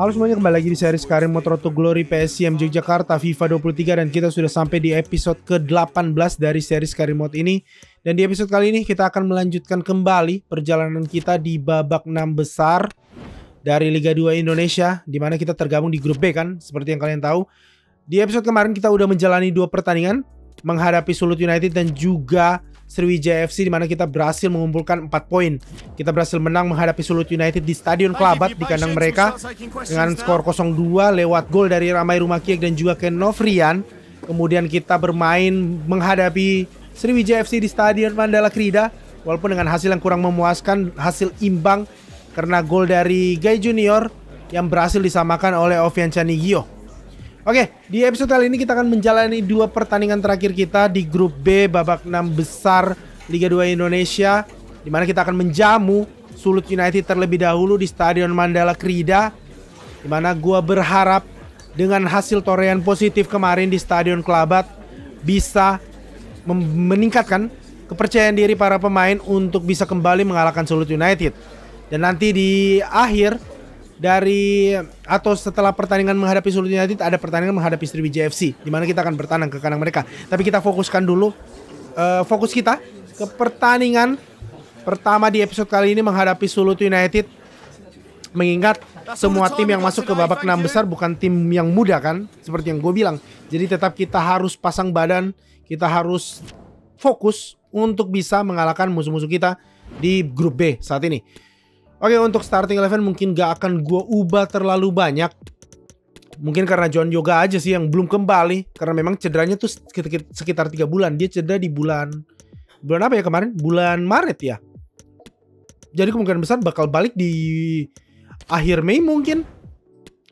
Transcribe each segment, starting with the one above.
Halo semuanya kembali lagi di seri Karim Motor to Glory PSCM Yogyakarta FIFA 23 dan kita sudah sampai di episode ke-18 dari seri Karim Mot ini. Dan di episode kali ini kita akan melanjutkan kembali perjalanan kita di babak 6 besar dari Liga 2 Indonesia di mana kita tergabung di grup B kan seperti yang kalian tahu. Di episode kemarin kita udah menjalani dua pertandingan menghadapi Sulut United dan juga Sriwijaya FC di mana kita berhasil mengumpulkan 4 poin. Kita berhasil menang menghadapi Sulut United di Stadion Kelabat di kandang mereka dengan skor 0-2 lewat gol dari Ramai Rumakiek dan juga Ken Novrian. Kemudian kita bermain menghadapi Sriwijaya FC di Stadion Mandala Krida walaupun dengan hasil yang kurang memuaskan, hasil imbang karena gol dari Gay Junior yang berhasil disamakan oleh Ovian Canigio. Oke, di episode kali ini kita akan menjalani dua pertandingan terakhir kita di grup B babak 6 besar Liga 2 Indonesia di mana kita akan menjamu Sulut United terlebih dahulu di Stadion Mandala Krida di mana gua berharap dengan hasil torehan positif kemarin di Stadion Kelabat bisa meningkatkan kepercayaan diri para pemain untuk bisa kembali mengalahkan Sulut United. Dan nanti di akhir dari atau setelah pertandingan menghadapi Sulut United ada pertandingan menghadapi Sriwijaya FC di mana kita akan bertandang ke kandang mereka. Tapi kita fokuskan dulu uh, fokus kita ke pertandingan pertama di episode kali ini menghadapi Sulut United mengingat semua tim yang masuk ke babak enam besar bukan tim yang muda kan seperti yang gue bilang. Jadi tetap kita harus pasang badan, kita harus fokus untuk bisa mengalahkan musuh-musuh kita di grup B saat ini. Oke untuk starting eleven mungkin gak akan gue ubah terlalu banyak. Mungkin karena John Yoga aja sih yang belum kembali. Karena memang cederanya tuh sekitar 3 bulan. Dia cedera di bulan... Bulan apa ya kemarin? Bulan Maret ya? Jadi kemungkinan besar bakal balik di akhir Mei mungkin.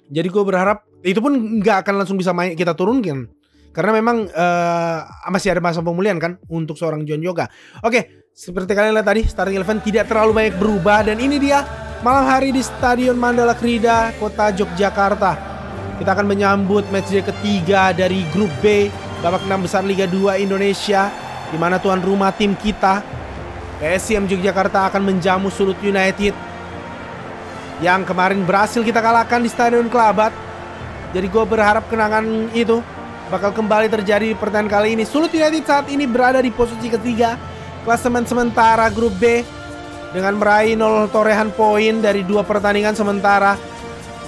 Jadi gue berharap itu pun gak akan langsung bisa main kita turunkan karena memang uh, masih ada masa pemulihan kan untuk seorang John Yoga. Oke, okay, seperti kalian lihat tadi, starting eleven tidak terlalu banyak berubah dan ini dia malam hari di Stadion Mandala Krida, Kota Yogyakarta. Kita akan menyambut matchday ketiga dari Grup B babak 6 besar Liga 2 Indonesia di mana tuan rumah tim kita PSM Yogyakarta akan menjamu Sulut United yang kemarin berhasil kita kalahkan di Stadion Kelabat. Jadi gue berharap kenangan itu bakal kembali terjadi pertandingan kali ini. Sulut United saat ini berada di posisi ketiga klasemen sementara grup B dengan meraih nol torehan poin dari dua pertandingan sementara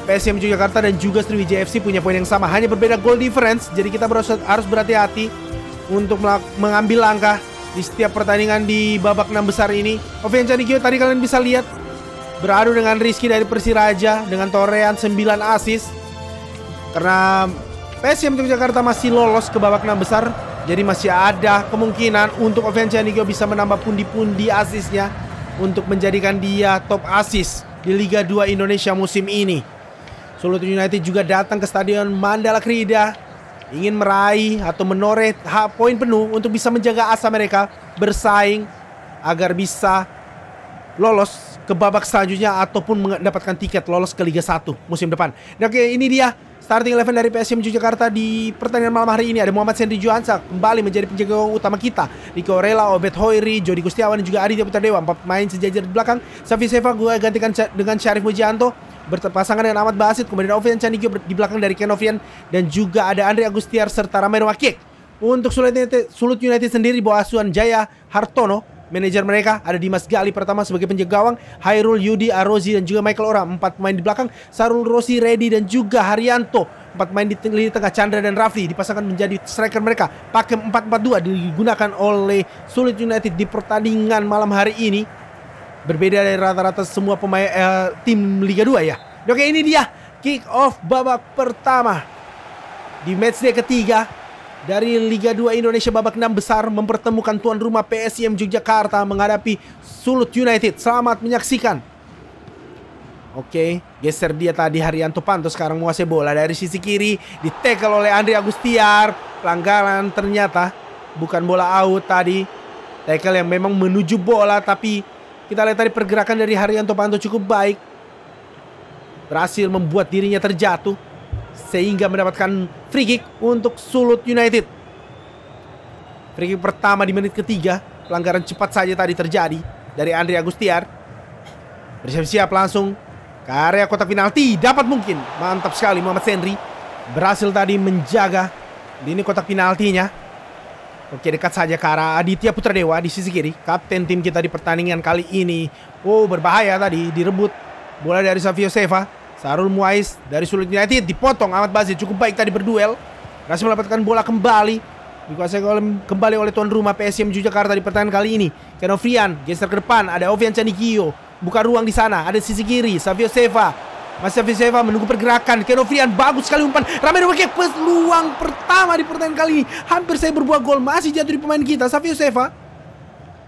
PSM Yogyakarta dan juga Sriwijaya FC punya poin yang sama hanya berbeda goal difference jadi kita harus berhati-hati untuk mengambil langkah di setiap pertandingan di babak enam besar ini Ovian Canikyo tadi kalian bisa lihat beradu dengan Rizky dari Persiraja dengan torehan 9 asis. karena PSM Yogyakarta masih lolos ke babak enam besar jadi masih ada kemungkinan untuk Ovencianigo bisa menambah pundi-pundi asisnya untuk menjadikan dia top asis di Liga 2 Indonesia musim ini. Solo United juga datang ke Stadion Mandala Krida ingin meraih atau menoreh hak poin penuh untuk bisa menjaga asa mereka bersaing agar bisa lolos ke babak selanjutnya ataupun mendapatkan tiket lolos ke Liga 1 musim depan. Nah, oke ini dia Starting eleven dari PSM Yogyakarta di pertandingan malam hari ini ada Muhammad Sendri Juansa kembali menjadi penjaga gawang utama kita. Rico Rela, Obet Hoiri, Jody Gustiawan dan juga Aditya Putra Dewa empat main sejajar di belakang. Safi Seva gue gantikan dengan Syarif Mujianto berpasangan dengan Ahmad Basit kemudian Ovian Chanigio di belakang dari Kenovian dan juga ada Andre Agustiar serta Ramiro Wakik. Untuk Sulut United, sendiri bawa asuhan Jaya Hartono Manajer mereka ada Dimas Gali pertama sebagai penjaga gawang, Hairul Yudi Arozi dan juga Michael Ora. Empat pemain di belakang, Sarul Rosi, Redi dan juga Haryanto. Empat pemain di lini tengah Chandra dan Rafli dipasangkan menjadi striker mereka. Pakai 4-4-2 digunakan oleh Sulit United di pertandingan malam hari ini. Berbeda dari rata-rata semua pemain eh, tim Liga 2 ya. Oke ini dia kick off babak pertama di matchday ketiga dari Liga 2 Indonesia babak 6 besar mempertemukan tuan rumah PSM Yogyakarta menghadapi Sulut United. Selamat menyaksikan. Oke, geser dia tadi Haryanto Panto sekarang menguasai bola dari sisi kiri. Ditekel oleh Andri Agustiar. Pelanggaran ternyata bukan bola out tadi. Tekel yang memang menuju bola tapi kita lihat tadi pergerakan dari Haryanto Panto cukup baik. Berhasil membuat dirinya terjatuh sehingga mendapatkan free kick untuk Sulut United. Free kick pertama di menit ketiga, pelanggaran cepat saja tadi terjadi dari Andre Agustiar. Bersiap-siap langsung ke area kotak penalti, dapat mungkin. Mantap sekali Muhammad Sendri berhasil tadi menjaga ini kotak penaltinya. Oke dekat saja ke arah Aditya Putra Dewa di sisi kiri. Kapten tim kita di pertandingan kali ini. Oh berbahaya tadi direbut bola dari Savio Seva. Sarul Muais dari Sulut United dipotong Ahmad Bazir cukup baik tadi berduel. Berhasil mendapatkan bola kembali. Dikuasai oleh, kembali oleh tuan rumah PSM Jakarta di pertandingan kali ini. Kenofrian geser ke depan. Ada Ovian Canikio. Buka ruang di sana. Ada sisi kiri. Savio Seva. Mas Savio Seva menunggu pergerakan. Kenofrian bagus sekali umpan. Ramiro Bekek peluang pertama di pertandingan kali ini. Hampir saya berbuah gol. Masih jatuh di pemain kita. Savio Seva.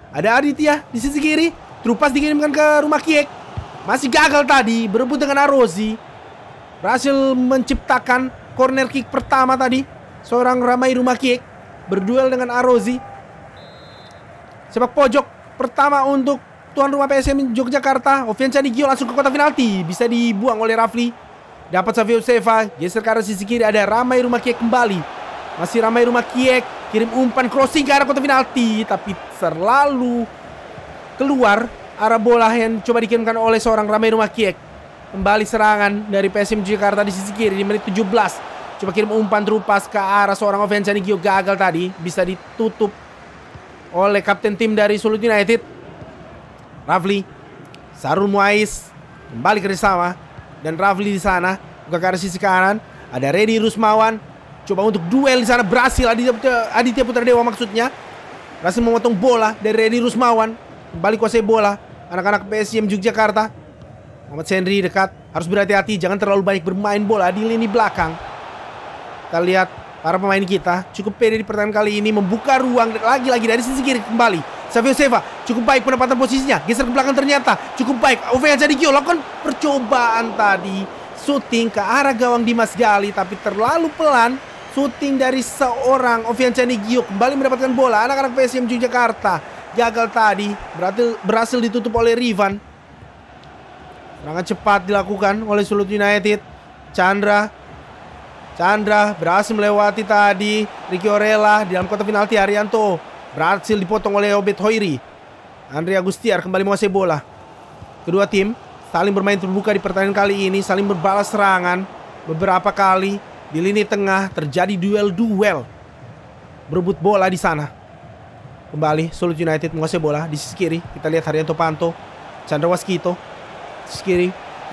Ada Aditya di sisi kiri. terupas dikirimkan ke rumah Kiek. Masih gagal tadi berebut dengan Arozi. Berhasil menciptakan corner kick pertama tadi. Seorang Ramai Rumah Kick berduel dengan Arozi. Sepak pojok pertama untuk tuan rumah PSM Yogyakarta. Ovian Nigio langsung ke kota penalti. Bisa dibuang oleh Rafli. Dapat Savio Seva. Geser ke arah sisi kiri ada Ramai Rumah Kiek kembali. Masih Ramai Rumah Kiek. Kirim umpan crossing ke arah kota penalti. Tapi terlalu keluar arah bola yang coba dikirimkan oleh seorang rumah Kiek. Kembali serangan dari PSM Jakarta di sisi kiri di menit 17. Coba kirim umpan terupas ke arah seorang juga gagal tadi. Bisa ditutup oleh kapten tim dari Sulut United. Rafli, Sarul Muais, kembali ke sama Dan Rafli di sana, buka ke arah sisi kanan. Ada Redi Rusmawan, coba untuk duel di sana berhasil Aditya Putra, Aditya Putra Dewa maksudnya. Berhasil memotong bola dari Redi Rusmawan. Kembali kuasai bola. Anak-anak PSM Yogyakarta. Muhammad Sendri dekat. Harus berhati-hati. Jangan terlalu banyak bermain bola di lini belakang. Kita lihat para pemain kita. Cukup pede di pertandingan kali ini. Membuka ruang lagi-lagi dari sisi kiri kembali. Savio Seva cukup baik penempatan posisinya. Geser ke belakang ternyata cukup baik. Ovea Jadikio lakukan percobaan tadi. Shooting ke arah gawang Dimas Gali tapi terlalu pelan shooting dari seorang Ovian Canigio kembali mendapatkan bola anak-anak PSM Yogyakarta gagal tadi. Berarti berhasil ditutup oleh Rivan. Serangan cepat dilakukan oleh Sulut United. Chandra. Chandra berhasil melewati tadi. Ricky Orella di dalam kotak penalti Arianto. Berhasil dipotong oleh Obet Hoiri. Andrea Agustiar kembali menguasai bola. Kedua tim saling bermain terbuka di pertandingan kali ini. Saling berbalas serangan. Beberapa kali di lini tengah terjadi duel-duel. Berebut bola di sana. Kembali Sulut United menguasai bola di sisi kiri. Kita lihat Haryanto Panto, Chandra Waskito. Sisi kiri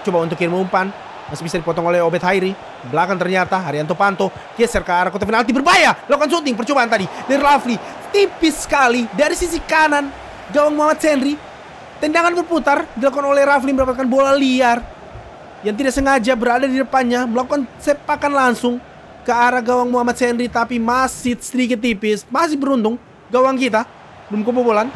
coba untuk kirim umpan. Masih bisa dipotong oleh Obet Hairi. Belakang ternyata Haryanto Panto geser ke arah kota penalti berbahaya. Lakukan shooting percobaan tadi dari Rafli. Tipis sekali dari sisi kanan gawang Muhammad Sendri. Tendangan berputar dilakukan oleh Rafli mendapatkan bola liar yang tidak sengaja berada di depannya melakukan sepakan langsung ke arah gawang Muhammad Sendri tapi masih sedikit tipis, masih beruntung gawang kita. Belum kebobolan.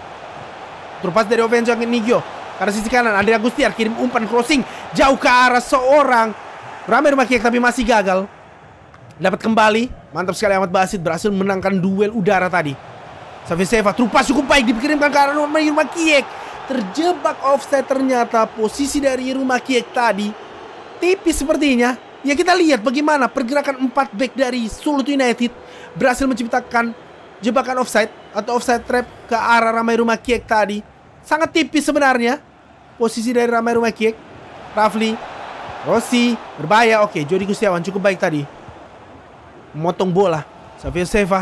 Terlepas dari offense yang Nigio. Karena sisi kanan, Andrea Gustiar kirim umpan crossing. Jauh ke arah seorang. Ramai rumah kiek tapi masih gagal. Dapat kembali. Mantap sekali Ahmad Basit berhasil menangkan duel udara tadi. Safi Seva, terupas cukup baik dikirimkan ke arah rumah, rumah Kiek. Terjebak offset ternyata posisi dari rumah Kiek tadi. Tipis sepertinya. Ya kita lihat bagaimana pergerakan 4 back dari Sulut United berhasil menciptakan jebakan offside atau offside trap ke arah Ramai Rumah Kiek tadi. Sangat tipis sebenarnya posisi dari Ramai Rumah Kiek. Rafli, Rossi, berbahaya. Oke, Jody Gustiawan cukup baik tadi. Memotong bola. Xavier Seva.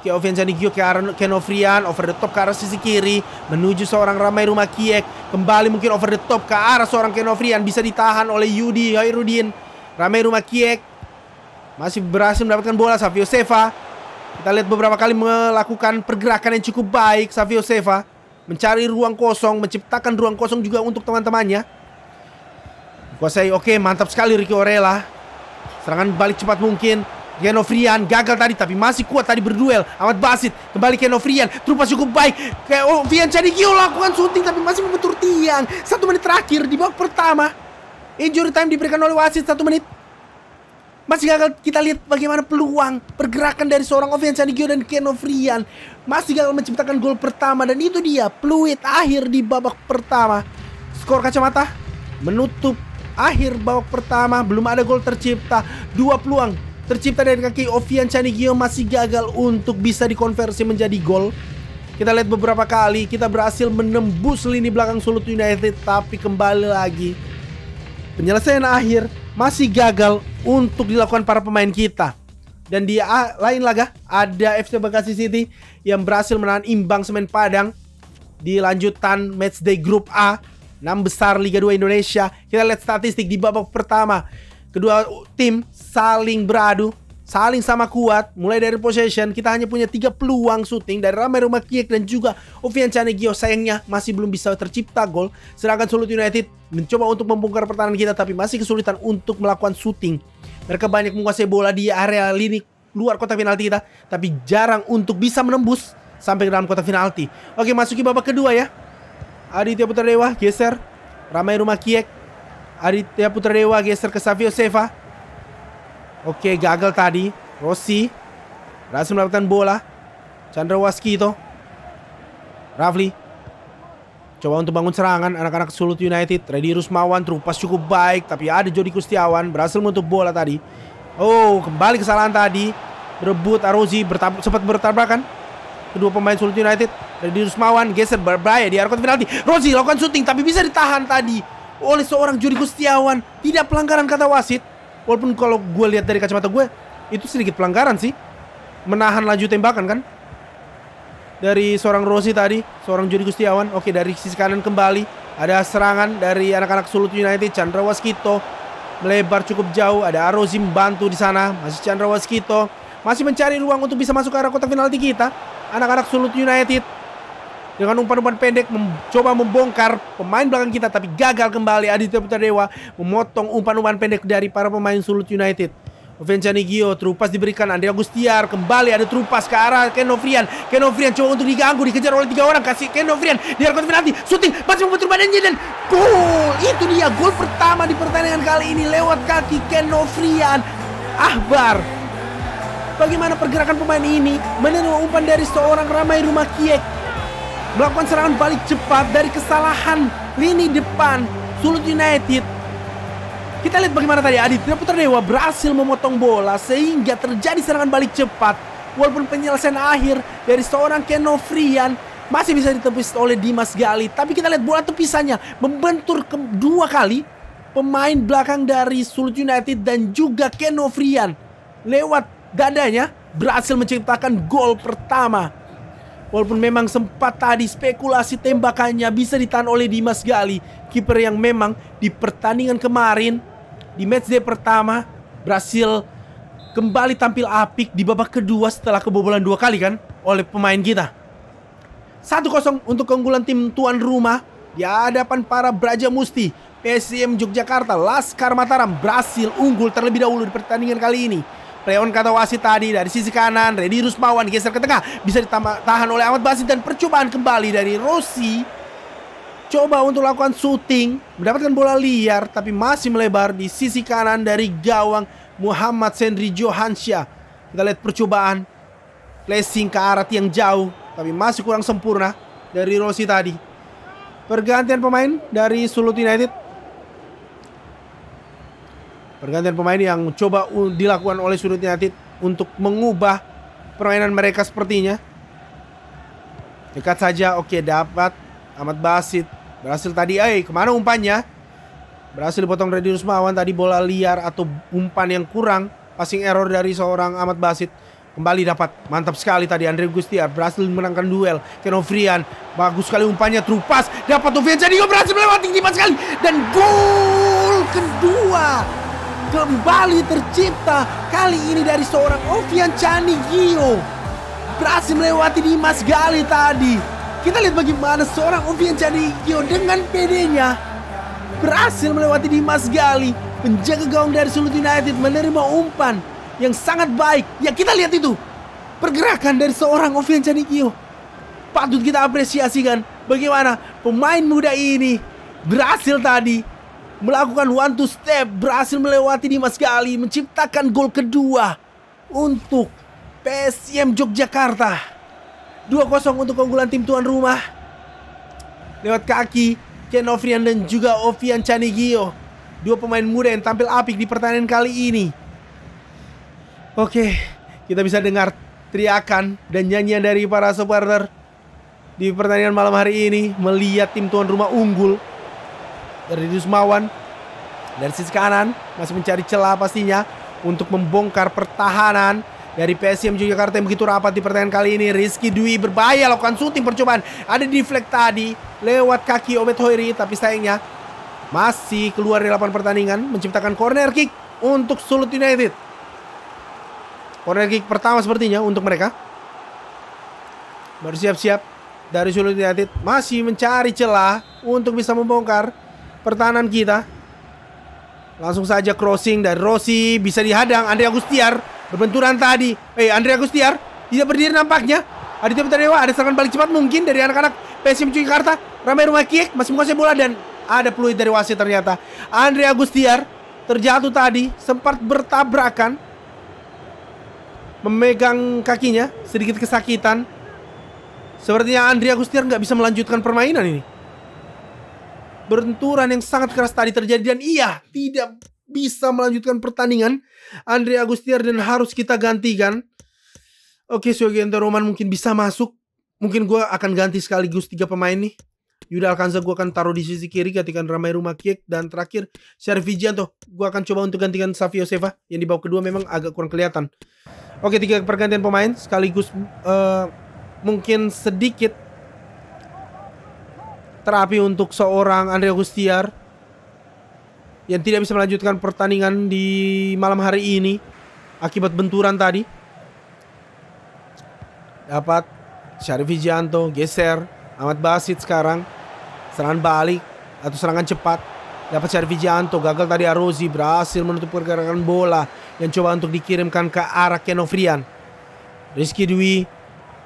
Tio Gio ke arah Kenofrian. Over the top ke arah sisi kiri. Menuju seorang Ramai Rumah Kiek. Kembali mungkin over the top ke arah seorang Kenofrian. Bisa ditahan oleh Yudi Hairudin. Ramai Rumah Kiek. Masih berhasil mendapatkan bola Savio Seva. Kita lihat beberapa kali melakukan pergerakan yang cukup baik Savio Seva mencari ruang kosong, menciptakan ruang kosong juga untuk teman-temannya. Kuasai oke, okay, mantap sekali Ricky Orela. Serangan balik cepat mungkin. Genovrian gagal tadi tapi masih kuat tadi berduel. Ahmad Basit kembali Genovrian. terupa cukup baik. Kayak oh, Vian Gio oh, lakukan shooting tapi masih membentur tiang. Satu menit terakhir di babak pertama. Injury time diberikan oleh wasit satu menit. Masih gagal kita lihat bagaimana peluang pergerakan dari seorang Ovian Sanigio dan Keno Frian. Masih gagal menciptakan gol pertama dan itu dia peluit akhir di babak pertama. Skor kacamata menutup akhir babak pertama belum ada gol tercipta. Dua peluang tercipta dari kaki Ovian Sanigio masih gagal untuk bisa dikonversi menjadi gol. Kita lihat beberapa kali kita berhasil menembus lini belakang Sulut United tapi kembali lagi penyelesaian akhir masih gagal untuk dilakukan para pemain kita. Dan di ah, lain laga ada FC Bekasi City yang berhasil menahan imbang Semen Padang di lanjutan matchday grup A 6 besar Liga 2 Indonesia. Kita lihat statistik di babak pertama. Kedua tim saling beradu saling sama kuat mulai dari possession kita hanya punya tiga peluang shooting dari Romero Makiek dan juga Ovian Canegio sayangnya masih belum bisa tercipta gol sedangkan Solut United mencoba untuk membongkar pertahanan kita tapi masih kesulitan untuk melakukan shooting mereka banyak menguasai bola di area lini luar kotak penalti kita tapi jarang untuk bisa menembus sampai ke dalam kotak penalti oke masuki babak kedua ya Aditya Putra Dewa geser ramai rumah Kiek Aditya Putra Dewa geser ke Savio Seva Oke, gagal tadi. Rossi berhasil mendapatkan bola. Chandrawaski itu. Rafli. Coba untuk bangun serangan anak-anak Sulut United. Redi Rusmawan terupas cukup baik. Tapi ada Jody Kustiawan. Berhasil menutup bola tadi. Oh, kembali kesalahan tadi. Berebut Arozi. Bertab sempat bertabrakan. Kedua pemain Sulut United. Redi Rusmawan geser berbahaya di arah penalti. Rozi lakukan syuting tapi bisa ditahan tadi. Oleh seorang Jody Kustiawan. Tidak pelanggaran kata wasit walaupun kalau gue lihat dari kacamata gue itu sedikit pelanggaran sih menahan laju tembakan kan dari seorang Rossi tadi seorang juri Gustiawan oke dari sisi kanan kembali ada serangan dari anak-anak Sulut United Chandra Waskito melebar cukup jauh ada Arozi bantu di sana masih Chandra Waskito masih mencari ruang untuk bisa masuk ke arah kotak penalti kita anak-anak Sulut United dengan umpan-umpan pendek mencoba membongkar pemain belakang kita tapi gagal kembali Aditya Putra Dewa memotong umpan-umpan pendek dari para pemain Sulut United. Vincent Gio, terupas diberikan Andre Agustiar, kembali ada terupas ke arah Kenovrian. Kenovrian coba untuk diganggu, dikejar oleh tiga orang, kasih Kenovrian, diharapkan penalti, syuting, masih membentur badannya dan gol! Itu dia gol pertama di pertandingan kali ini lewat kaki Kenovrian. Ahbar, bagaimana pergerakan pemain ini menerima umpan dari seorang Ramai Rumah Kiek melakukan serangan balik cepat dari kesalahan lini depan Sulut United. Kita lihat bagaimana tadi Aditya Putra Dewa berhasil memotong bola sehingga terjadi serangan balik cepat. Walaupun penyelesaian akhir dari seorang Keno Frian masih bisa ditepis oleh Dimas Gali. Tapi kita lihat bola tepisannya membentur ke dua kali pemain belakang dari Sulut United dan juga Keno Frian. Lewat dadanya berhasil menciptakan gol pertama Walaupun memang sempat tadi spekulasi tembakannya bisa ditahan oleh Dimas Gali, kiper yang memang di pertandingan kemarin di matchday pertama berhasil kembali tampil apik di babak kedua setelah kebobolan dua kali kan oleh pemain kita. 1-0 untuk keunggulan tim tuan rumah di hadapan para Braja Musti. PSM Yogyakarta, Laskar Mataram berhasil unggul terlebih dahulu di pertandingan kali ini kata wasit tadi dari sisi kanan, Redi Rusmawan geser ke tengah, bisa ditahan oleh Ahmad Basit dan percobaan kembali dari Rossi. Coba untuk lakukan shooting, mendapatkan bola liar tapi masih melebar di sisi kanan dari gawang Muhammad Sendri Johansyah. Kita lihat percobaan placing ke arah yang jauh tapi masih kurang sempurna dari Rossi tadi. Pergantian pemain dari Sulut United Pergantian pemain yang coba dilakukan oleh Surut United untuk mengubah permainan mereka sepertinya. Dekat saja, oke dapat Amat Basit. Berhasil tadi, eh kemana umpannya? Berhasil dipotong Redi Rusmawan tadi bola liar atau umpan yang kurang. Passing error dari seorang Amat Basit. Kembali dapat, mantap sekali tadi Andre Gustiar berhasil menangkan duel. Kenovrian bagus sekali umpannya, terupas. Dapat jadi gue berhasil melewati, tiba sekali. Dan gol kedua kembali tercipta kali ini dari seorang Ovian Chani Gio berhasil melewati Dimas Gali tadi kita lihat bagaimana seorang Ovian Chani Gio dengan PD-nya berhasil melewati Dimas Gali penjaga gawang dari Sulut United menerima umpan yang sangat baik ya kita lihat itu pergerakan dari seorang Ovian Chani Gio patut kita apresiasikan bagaimana pemain muda ini berhasil tadi melakukan one two step, berhasil melewati Dimas Gali, menciptakan gol kedua untuk PSM Yogyakarta. 2-0 untuk keunggulan tim tuan rumah. Lewat kaki, Ken Ofrian dan juga Ovian Canigio. Dua pemain muda yang tampil apik di pertandingan kali ini. Oke, kita bisa dengar teriakan dan nyanyian dari para supporter di pertandingan malam hari ini melihat tim tuan rumah unggul dari Rusmawan. Dari sisi kanan masih mencari celah pastinya untuk membongkar pertahanan dari PSM Yogyakarta yang begitu rapat di pertandingan kali ini. Rizky Dwi berbahaya lakukan syuting percobaan. Ada deflect tadi lewat kaki Obet Hoiri tapi sayangnya masih keluar dari lapangan pertandingan menciptakan corner kick untuk Sulut United. Corner kick pertama sepertinya untuk mereka. Bersiap-siap dari Sulut United masih mencari celah untuk bisa membongkar pertahanan kita. Langsung saja crossing dari Rossi bisa dihadang Andrea Agustiar berbenturan tadi. Eh Andrea Agustiar tidak berdiri nampaknya. Aditya Putra Dewa ada serangan balik cepat mungkin dari anak-anak PSM Jakarta. Ramai rumah kick masih menguasai bola dan ada peluit dari wasit ternyata. Andrea Agustiar terjatuh tadi sempat bertabrakan memegang kakinya sedikit kesakitan. Sepertinya Andrea Agustiar nggak bisa melanjutkan permainan ini. Benturan yang sangat keras tadi terjadi dan iya tidak bisa melanjutkan pertandingan. Andre Agustiar dan harus kita gantikan. Oke, Syogento Roman mungkin bisa masuk. Mungkin gue akan ganti sekaligus tiga pemain nih. Yuda Alkanza gue akan taruh di sisi kiri ketika Ramai Rumah Kiek dan terakhir tuh gue akan coba untuk gantikan Savio Seva yang di bawah kedua memang agak kurang kelihatan oke tiga pergantian pemain sekaligus uh, mungkin sedikit terapi untuk seorang Andre Agustiar yang tidak bisa melanjutkan pertandingan di malam hari ini akibat benturan tadi. Dapat Syarif Janto geser Ahmad Basit sekarang serangan balik atau serangan cepat dapat Syarif Janto gagal tadi Arozi berhasil menutup pergerakan bola yang coba untuk dikirimkan ke arah Kenofrian. Rizky Dwi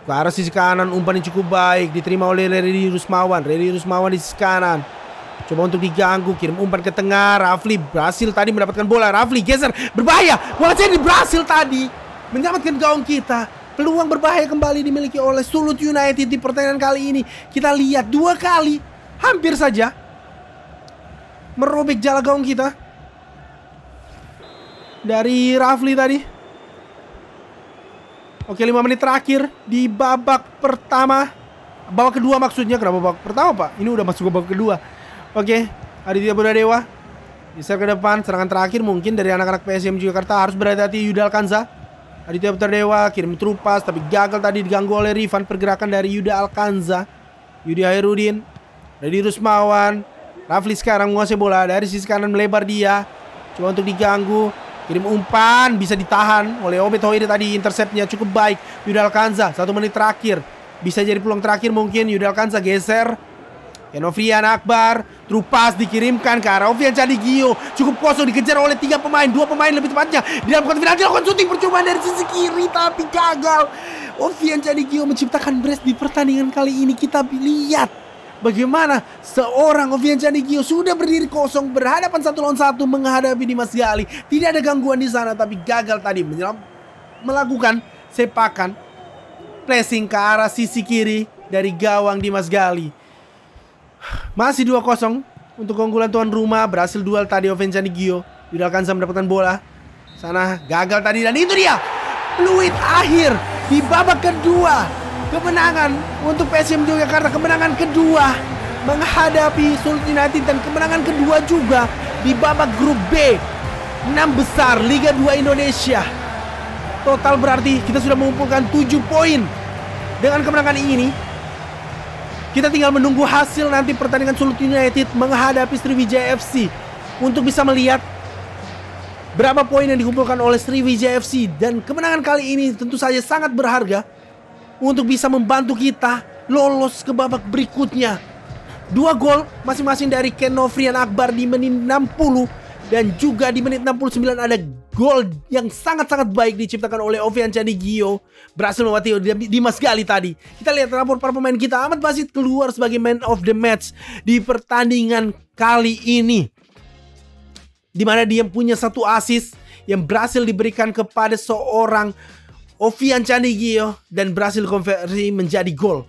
ke arah sisi kanan umpan yang cukup baik diterima oleh Reri Rusmawan. Reri Rusmawan di sisi kanan. Coba untuk diganggu, kirim umpan ke tengah. Rafli berhasil tadi mendapatkan bola. Rafli geser, berbahaya. Bola jadi berhasil tadi menyelamatkan gaung kita. Peluang berbahaya kembali dimiliki oleh Sulut United di pertandingan kali ini. Kita lihat dua kali, hampir saja merobek jala gaung kita. Dari Rafli tadi. Oke, 5 menit terakhir di babak pertama. Babak kedua maksudnya, kenapa babak pertama, Pak? Ini udah masuk ke babak kedua. Oke, Aditya Dewa Bisa ke depan, serangan terakhir mungkin dari anak-anak PSM Jakarta harus berhati-hati Yudal Kanza. Aditya Dewa kirim terupas, tapi gagal tadi diganggu oleh Rivan pergerakan dari Yuda Alkanza. Yudi Hairudin, dari Rusmawan. Rafli sekarang menguasai bola dari sisi kanan melebar dia. Coba untuk diganggu. Kirim umpan bisa ditahan oleh Obet Hoiri tadi interceptnya cukup baik. Yudal Kanza satu menit terakhir bisa jadi peluang terakhir mungkin Yudal Kanza geser. Enovian Akbar, Trupas dikirimkan ke arah Ovian Gio Cukup kosong dikejar oleh tiga pemain, dua pemain lebih tepatnya. Di dalam kotak final dilakukan syuting percuma dari sisi kiri tapi gagal. Ovian Gio menciptakan brace di pertandingan kali ini kita lihat Bagaimana seorang Ovian Gio sudah berdiri kosong berhadapan satu lawan satu menghadapi Dimas Gali. Tidak ada gangguan di sana tapi gagal tadi menyelam, melakukan sepakan pressing ke arah sisi kiri dari gawang Dimas Gali. Masih 2-0 untuk keunggulan tuan rumah berhasil duel tadi Ovian Gio. Yudal Kansa mendapatkan bola. Sana gagal tadi dan itu dia. Fluid akhir di babak kedua kemenangan untuk PSM juga karena kemenangan kedua menghadapi Sulut United dan kemenangan kedua juga di babak grup B 6 besar Liga 2 Indonesia total berarti kita sudah mengumpulkan 7 poin dengan kemenangan ini kita tinggal menunggu hasil nanti pertandingan Sulut United menghadapi Sriwijaya FC untuk bisa melihat berapa poin yang dikumpulkan oleh Sriwijaya FC dan kemenangan kali ini tentu saja sangat berharga untuk bisa membantu kita lolos ke babak berikutnya. Dua gol masing-masing dari Ken Novrian Akbar di menit 60 dan juga di menit 69 ada gol yang sangat-sangat baik diciptakan oleh Ovian Gio berhasil melewati Dimas Gali tadi. Kita lihat rapor para pemain kita. amat Basit keluar sebagai man of the match di pertandingan kali ini. Dimana dia punya satu assist yang berhasil diberikan kepada seorang Ovian Canigio dan berhasil konversi menjadi gol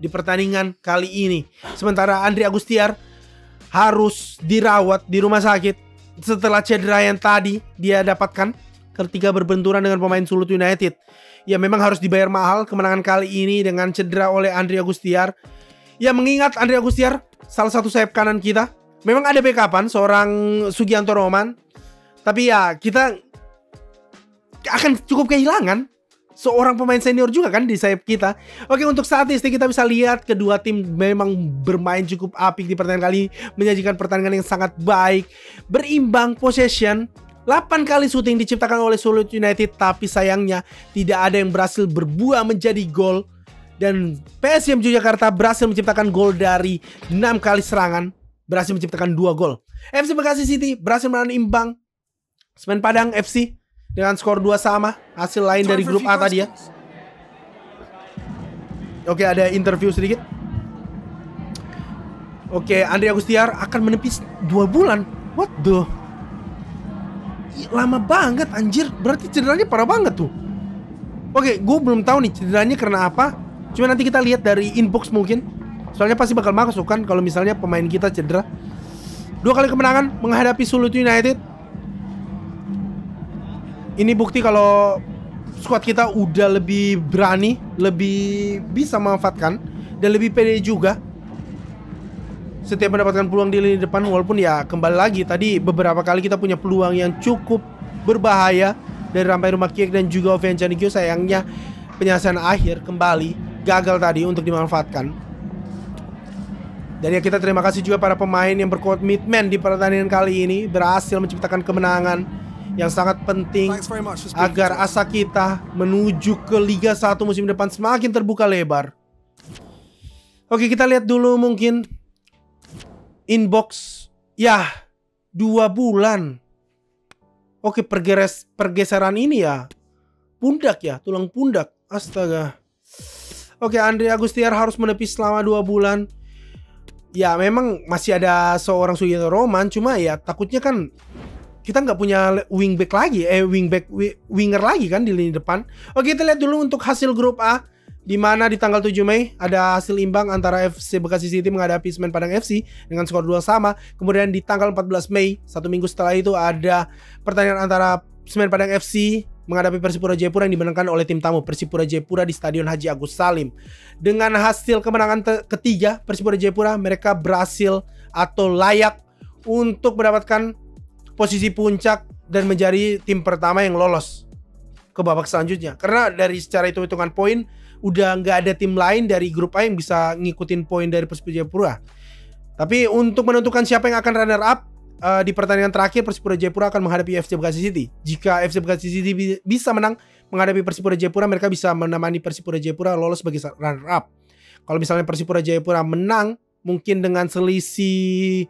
di pertandingan kali ini. Sementara Andri Agustiar harus dirawat di rumah sakit setelah cedera yang tadi dia dapatkan ketika berbenturan dengan pemain Sulut United. Ya memang harus dibayar mahal kemenangan kali ini dengan cedera oleh Andri Agustiar. Ya mengingat Andri Agustiar salah satu sayap kanan kita. Memang ada backupan seorang Sugianto Roman. Tapi ya kita akan cukup kehilangan seorang pemain senior juga kan di sayap kita. Oke, untuk saat ini kita bisa lihat kedua tim memang bermain cukup apik di pertandingan kali, menyajikan pertandingan yang sangat baik, berimbang possession 8 kali syuting diciptakan oleh Solo United tapi sayangnya tidak ada yang berhasil berbuah menjadi gol dan PSM Yogyakarta berhasil menciptakan gol dari 6 kali serangan berhasil menciptakan 2 gol. FC Bekasi City berhasil menahan imbang Semen Padang FC dengan skor 2 sama, hasil lain dari grup A tadi ya. Oke, ada interview sedikit. Oke, Andre Agustiar akan menepis 2 bulan. What the? Lama banget anjir, berarti cederanya parah banget tuh. Oke, gue belum tahu nih cederanya karena apa. Cuma nanti kita lihat dari inbox mungkin. Soalnya pasti bakal masuk kan kalau misalnya pemain kita cedera. Dua kali kemenangan menghadapi Sulut United ini bukti kalau squad kita udah lebih berani, lebih bisa memanfaatkan dan lebih pede juga. Setiap mendapatkan peluang di lini depan walaupun ya kembali lagi tadi beberapa kali kita punya peluang yang cukup berbahaya dari rampai rumah kick dan juga Janikyo sayangnya penyelesaian akhir kembali gagal tadi untuk dimanfaatkan. Dan ya kita terima kasih juga para pemain yang berkomitmen di pertandingan kali ini berhasil menciptakan kemenangan yang sangat penting agar asa kita menuju ke Liga 1 musim depan semakin terbuka lebar. Oke, kita lihat dulu mungkin inbox. ya dua bulan. Oke, pergeres, pergeseran ini ya. Pundak ya, tulang pundak. Astaga. Oke, Andre Agustiar harus menepis selama dua bulan. Ya, memang masih ada seorang Sugito Roman. Cuma ya, takutnya kan kita nggak punya wingback lagi, eh wingback winger lagi kan di lini depan. Oke, kita lihat dulu untuk hasil grup A di mana di tanggal 7 Mei ada hasil imbang antara FC Bekasi City menghadapi Semen Padang FC dengan skor 2 sama. Kemudian di tanggal 14 Mei, satu minggu setelah itu ada pertandingan antara Semen Padang FC menghadapi Persipura Jayapura yang dimenangkan oleh tim tamu Persipura Jayapura di Stadion Haji Agus Salim. Dengan hasil kemenangan ketiga Persipura Jayapura, mereka berhasil atau layak untuk mendapatkan posisi puncak dan menjadi tim pertama yang lolos ke babak selanjutnya. Karena dari secara hitung-hitungan poin udah nggak ada tim lain dari grup A yang bisa ngikutin poin dari Persipura Jayapura. Tapi untuk menentukan siapa yang akan runner up uh, di pertandingan terakhir Persipura Jayapura akan menghadapi FC Bekasi City. Jika FC Bekasi City bisa menang menghadapi Persipura Jayapura, mereka bisa menemani Persipura Jayapura lolos sebagai runner up. Kalau misalnya Persipura Jayapura menang mungkin dengan selisih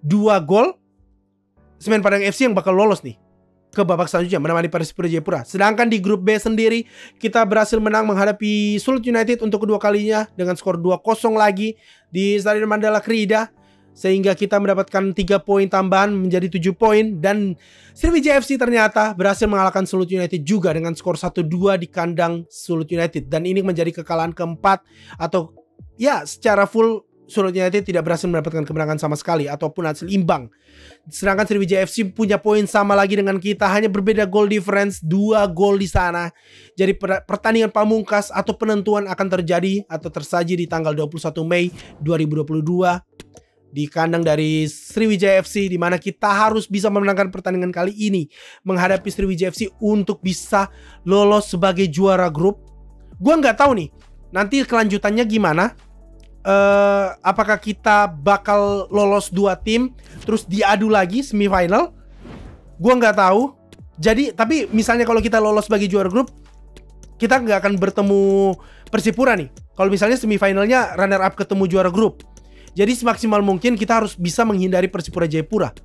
dua gol Semen Padang FC yang bakal lolos nih ke babak selanjutnya menemani Persipura Jayapura. Sedangkan di grup B sendiri kita berhasil menang menghadapi Sulut United untuk kedua kalinya dengan skor 2-0 lagi di Stadion Mandala Krida sehingga kita mendapatkan tiga poin tambahan menjadi tujuh poin dan Sriwijaya FC ternyata berhasil mengalahkan Sulut United juga dengan skor 1-2 di kandang Sulut United dan ini menjadi kekalahan keempat atau ya secara full Solo United tidak berhasil mendapatkan kemenangan sama sekali ataupun hasil imbang. Sedangkan Sriwijaya FC punya poin sama lagi dengan kita, hanya berbeda goal difference, dua gol di sana. Jadi pertandingan pamungkas atau penentuan akan terjadi atau tersaji di tanggal 21 Mei 2022 di kandang dari Sriwijaya FC di mana kita harus bisa memenangkan pertandingan kali ini menghadapi Sriwijaya FC untuk bisa lolos sebagai juara grup. Gua nggak tahu nih nanti kelanjutannya gimana uh, apakah kita bakal lolos dua tim terus diadu lagi semifinal? Gua nggak tahu. Jadi tapi misalnya kalau kita lolos sebagai juara grup, kita nggak akan bertemu Persipura nih. Kalau misalnya semifinalnya runner up ketemu juara grup. Jadi semaksimal mungkin kita harus bisa menghindari Persipura Jayapura.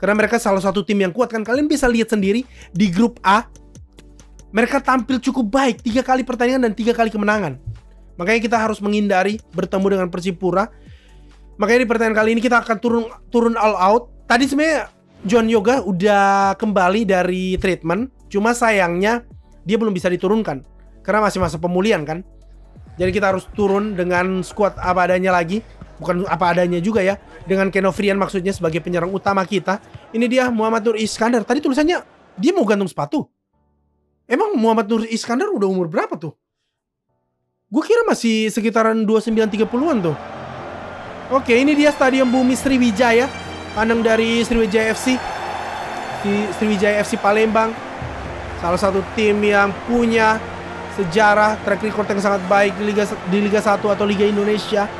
Karena mereka salah satu tim yang kuat kan. Kalian bisa lihat sendiri di grup A. Mereka tampil cukup baik. Tiga kali pertandingan dan tiga kali kemenangan. Makanya kita harus menghindari bertemu dengan Persipura. Makanya di pertandingan kali ini kita akan turun turun all out. Tadi sebenarnya John Yoga udah kembali dari treatment, cuma sayangnya dia belum bisa diturunkan karena masih masa pemulihan kan. Jadi kita harus turun dengan squad apa adanya lagi, bukan apa adanya juga ya, dengan Kenovrian maksudnya sebagai penyerang utama kita. Ini dia Muhammad Nur Iskandar. Tadi tulisannya dia mau gantung sepatu. Emang Muhammad Nur Iskandar udah umur berapa tuh? Gue kira masih sekitaran 2930-an tuh. Oke, ini dia Stadion Bumi Sriwijaya. Kandang dari Sriwijaya FC. Di Sriwijaya FC Palembang. Salah satu tim yang punya sejarah track record yang sangat baik di Liga di Liga 1 atau Liga Indonesia.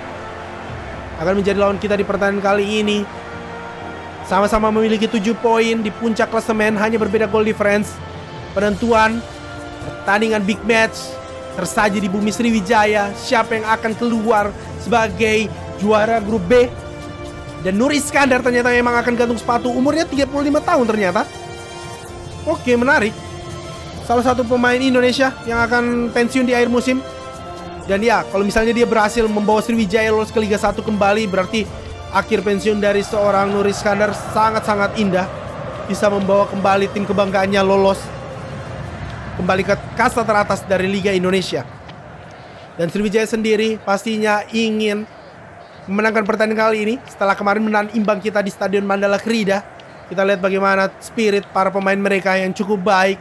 Akan menjadi lawan kita di pertandingan kali ini. Sama-sama memiliki 7 poin di puncak klasemen hanya berbeda gol difference. Penentuan pertandingan big match tersaji di bumi Sriwijaya siapa yang akan keluar sebagai juara grup B. Dan Nur Iskandar ternyata memang akan gantung sepatu umurnya 35 tahun ternyata. Oke, menarik. Salah satu pemain Indonesia yang akan pensiun di akhir musim. Dan ya, kalau misalnya dia berhasil membawa Sriwijaya lolos ke Liga 1 kembali, berarti akhir pensiun dari seorang Nur Iskandar sangat-sangat indah. Bisa membawa kembali tim kebanggaannya lolos kembali ke kasta teratas dari Liga Indonesia. Dan Sriwijaya sendiri pastinya ingin memenangkan pertandingan kali ini setelah kemarin menahan imbang kita di Stadion Mandala Krida. Kita lihat bagaimana spirit para pemain mereka yang cukup baik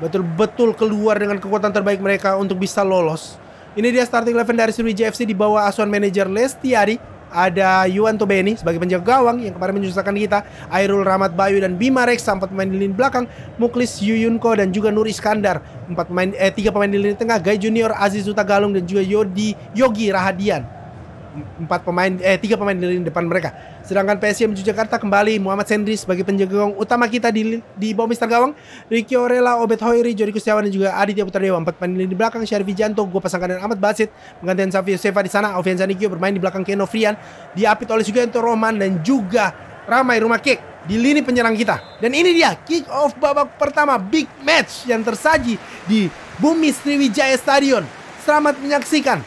betul-betul keluar dengan kekuatan terbaik mereka untuk bisa lolos. Ini dia starting eleven dari Sriwijaya FC di bawah asuhan manajer Lestiari ada Yuan Tobeni sebagai penjaga gawang yang kemarin menyusahkan kita, Airul Rahmat Bayu dan Bima Rex empat pemain di lini belakang, Muklis Yuyunko dan juga Nur Iskandar, empat pemain eh tiga pemain di lini tengah, Gai Junior, Aziz Galung dan juga Yodi Yogi Rahadian. Empat pemain eh tiga pemain di lini depan mereka. Sedangkan PSM Jakarta kembali Muhammad Sendri sebagai penjaga gawang utama kita di, di bawah Mister Gawang. Ricky Orela, Obet Hoiri, Jody Kustiawan dan juga Aditya Dewa. Empat pemain di belakang Syarifi Janto, gue pasangkan dengan Ahmad Basit. Penggantian Safi Seva di sana, Ovian Zanikio bermain di belakang Keno Frian. Diapit oleh Sugianto Roman dan juga Ramai Rumah Kick di lini penyerang kita. Dan ini dia kick off babak pertama big match yang tersaji di Bumi Sriwijaya Stadion. Selamat menyaksikan